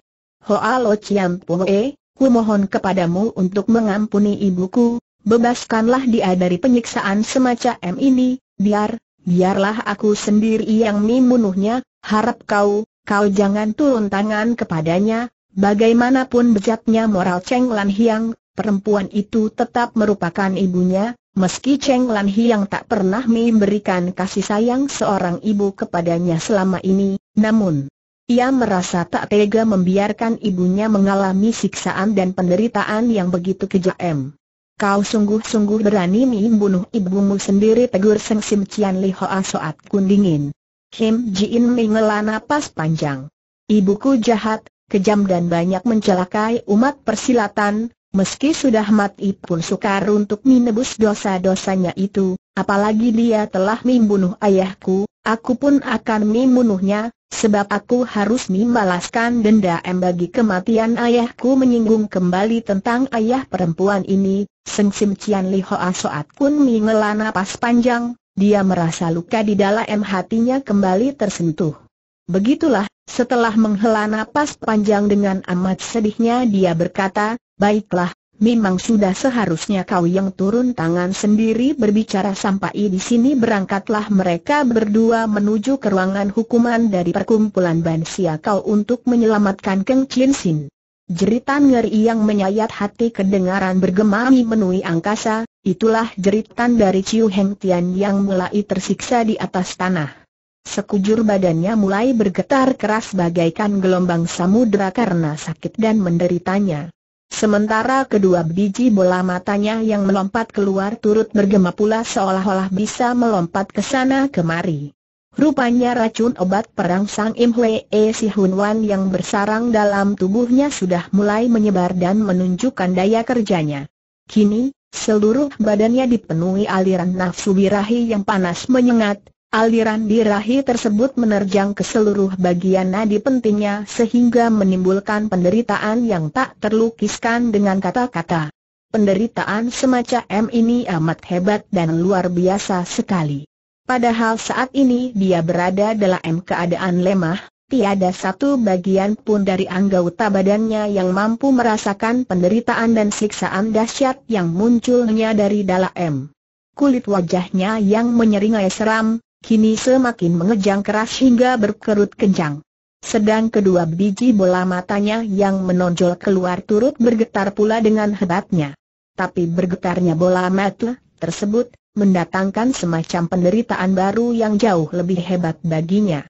Hoa Lo Cian Poe, ku mohon kepadamu untuk mengampuni ibuku, Bebaskanlah dia dari penyiksaan semacam ini, biar, biarlah aku sendiri yang membunuhnya, harap kau, kau jangan turun tangan kepadanya, bagaimanapun bejatnya moral Cheng Lan Hiang, perempuan itu tetap merupakan ibunya, Meski Cheng Lan Hiang tak pernah memberikan kasih sayang seorang ibu kepadanya selama ini, namun ia merasa tak tega membiarkan ibunya mengalami siksaan dan penderitaan yang begitu kejam kau sungguh-sungguh berani membunuh ibumu sendiri tegur Seng Sim Cian Li Hoa Soat Kun dingin. Kim Ji In mengela napas panjang. Ibuku jahat, kejam dan banyak mencelakai umat persilatan, meski sudah mati pun sukar untuk menebus dosa-dosanya itu, apalagi dia telah membunuh ayahku, Aku pun akan membunuhnya, sebab aku harus membalaskan denda dendam bagi kematian ayahku menyinggung kembali tentang ayah perempuan ini. Seng Sim Cian Li Hoa Soat pun menghela napas panjang, dia merasa luka di dalam hatinya kembali tersentuh. Begitulah, setelah menghela napas panjang dengan amat sedihnya dia berkata, Baiklah, memang sudah seharusnya kau yang turun tangan sendiri berbicara sampai di sini berangkatlah mereka berdua menuju ke ruangan hukuman dari perkumpulan Bansia kau untuk menyelamatkan Keng Chin Sin. Jeritan ngeri yang menyayat hati kedengaran bergema memenuhi angkasa, itulah jeritan dari Ciu Heng Tian yang mulai tersiksa di atas tanah. Sekujur badannya mulai bergetar keras bagaikan gelombang samudra karena sakit dan menderitanya. Sementara kedua biji bola matanya yang melompat keluar turut bergema pula seolah-olah bisa melompat ke sana kemari. Rupanya racun obat perang Sang Im Hwee Si Hun Wan yang bersarang dalam tubuhnya sudah mulai menyebar dan menunjukkan daya kerjanya. Kini, seluruh badannya dipenuhi aliran nafsu birahi yang panas menyengat, Aliran rahi tersebut menerjang ke seluruh bagian nadi pentingnya sehingga menimbulkan penderitaan yang tak terlukiskan dengan kata-kata. Penderitaan semacam ini amat hebat dan luar biasa sekali. Padahal saat ini dia berada dalam keadaan lemah, tiada satu bagian pun dari anggota badannya yang mampu merasakan penderitaan dan siksaan dahsyat yang munculnya dari dalam kulit wajahnya yang menyeringai seram, kini semakin mengejang keras hingga berkerut kencang. Sedang kedua biji bola matanya yang menonjol keluar turut bergetar pula dengan hebatnya. Tapi bergetarnya bola mata tersebut mendatangkan semacam penderitaan baru yang jauh lebih hebat baginya.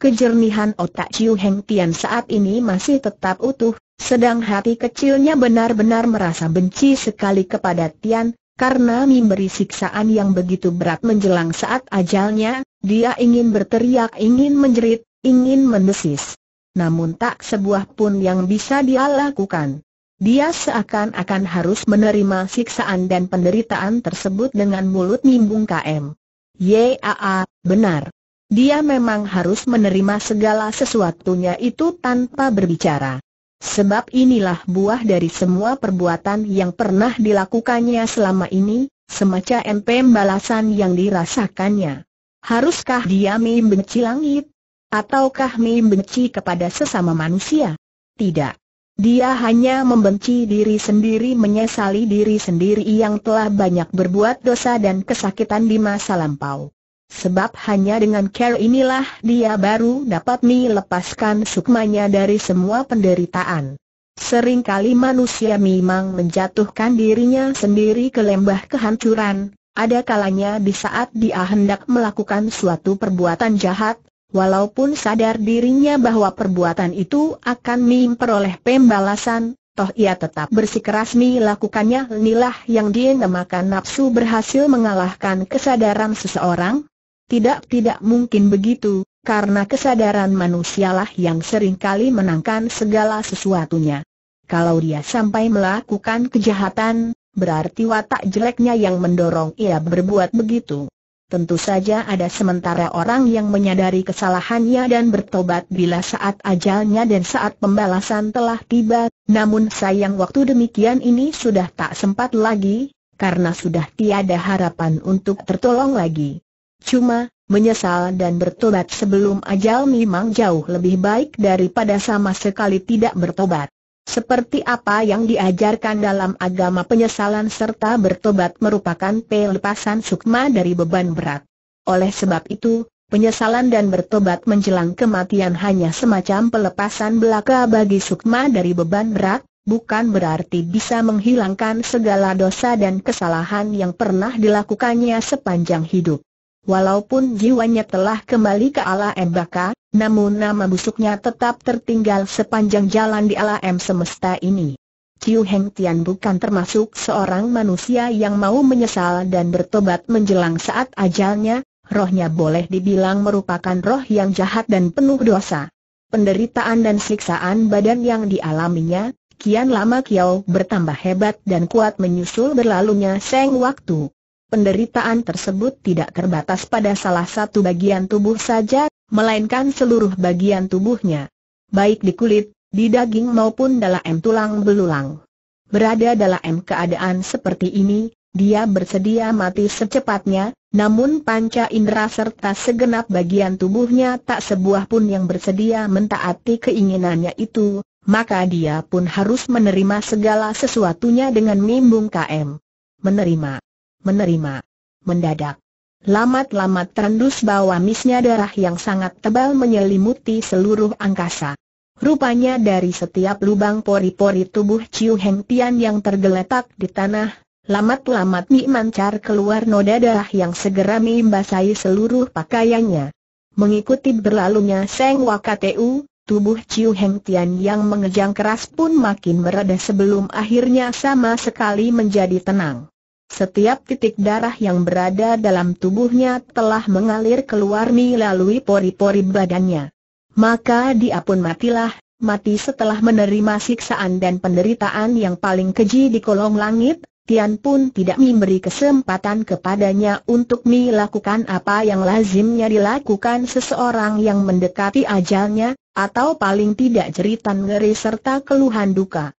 Kejernihan otak Chiu Heng Tian saat ini masih tetap utuh, sedang hati kecilnya benar-benar merasa benci sekali kepada Tian, karena memberi siksaan yang begitu berat menjelang saat ajalnya, dia ingin berteriak, ingin menjerit, ingin mendesis. Namun tak sebuah pun yang bisa dia lakukan. Dia seakan-akan harus menerima siksaan dan penderitaan tersebut dengan mulut mimbung KM. Yaa, benar. Dia memang harus menerima segala sesuatunya itu tanpa berbicara. Sebab inilah buah dari semua perbuatan yang pernah dilakukannya selama ini, semacam pembalasan yang dirasakannya. Haruskah dia membenci langit? Ataukah membenci kepada sesama manusia? Tidak. Dia hanya membenci diri sendiri menyesali diri sendiri yang telah banyak berbuat dosa dan kesakitan di masa lampau. Sebab hanya dengan care inilah dia baru dapat melepaskan sukmanya dari semua penderitaan. Seringkali manusia memang menjatuhkan dirinya sendiri ke lembah kehancuran, ada kalanya di saat dia hendak melakukan suatu perbuatan jahat, walaupun sadar dirinya bahwa perbuatan itu akan memperoleh pembalasan, toh ia tetap bersikeras melakukannya. Inilah yang dinamakan nafsu berhasil mengalahkan kesadaran seseorang, tidak-tidak mungkin begitu, karena kesadaran manusialah yang sering kali menangkan segala sesuatunya. Kalau dia sampai melakukan kejahatan, berarti watak jeleknya yang mendorong ia berbuat begitu. Tentu saja ada sementara orang yang menyadari kesalahannya dan bertobat bila saat ajalnya dan saat pembalasan telah tiba, namun sayang waktu demikian ini sudah tak sempat lagi, karena sudah tiada harapan untuk tertolong lagi. Cuma, menyesal dan bertobat sebelum ajal memang jauh lebih baik daripada sama sekali tidak bertobat. Seperti apa yang diajarkan dalam agama penyesalan serta bertobat merupakan pelepasan sukma dari beban berat. Oleh sebab itu, penyesalan dan bertobat menjelang kematian hanya semacam pelepasan belaka bagi sukma dari beban berat, bukan berarti bisa menghilangkan segala dosa dan kesalahan yang pernah dilakukannya sepanjang hidup. Walaupun jiwanya telah kembali ke ala Embaka, namun nama busuknya tetap tertinggal sepanjang jalan di alam semesta ini. Qiu Heng Tian bukan termasuk seorang manusia yang mau menyesal dan bertobat menjelang saat ajalnya, rohnya boleh dibilang merupakan roh yang jahat dan penuh dosa. Penderitaan dan siksaan badan yang dialaminya, kian lama Kiao bertambah hebat dan kuat menyusul berlalunya seng waktu penderitaan tersebut tidak terbatas pada salah satu bagian tubuh saja, melainkan seluruh bagian tubuhnya. Baik di kulit, di daging maupun dalam tulang belulang. Berada dalam keadaan seperti ini, dia bersedia mati secepatnya, namun panca indera serta segenap bagian tubuhnya tak sebuah pun yang bersedia mentaati keinginannya itu, maka dia pun harus menerima segala sesuatunya dengan mimbung KM. Menerima menerima. Mendadak. Lamat-lamat tandus bawa misnya darah yang sangat tebal menyelimuti seluruh angkasa. Rupanya dari setiap lubang pori-pori tubuh Ciu Heng Tian yang tergeletak di tanah, lamat-lamat Mi mancar keluar noda darah yang segera membasahi seluruh pakaiannya. Mengikuti berlalunya Seng Wakateu, tubuh Ciu Heng Tian yang mengejang keras pun makin mereda sebelum akhirnya sama sekali menjadi tenang. Setiap titik darah yang berada dalam tubuhnya telah mengalir keluar melalui pori-pori badannya. Maka dia pun matilah, mati setelah menerima siksaan dan penderitaan yang paling keji di kolong langit, Tian pun tidak memberi kesempatan kepadanya untuk melakukan apa yang lazimnya dilakukan seseorang yang mendekati ajalnya, atau paling tidak jeritan ngeri serta keluhan duka.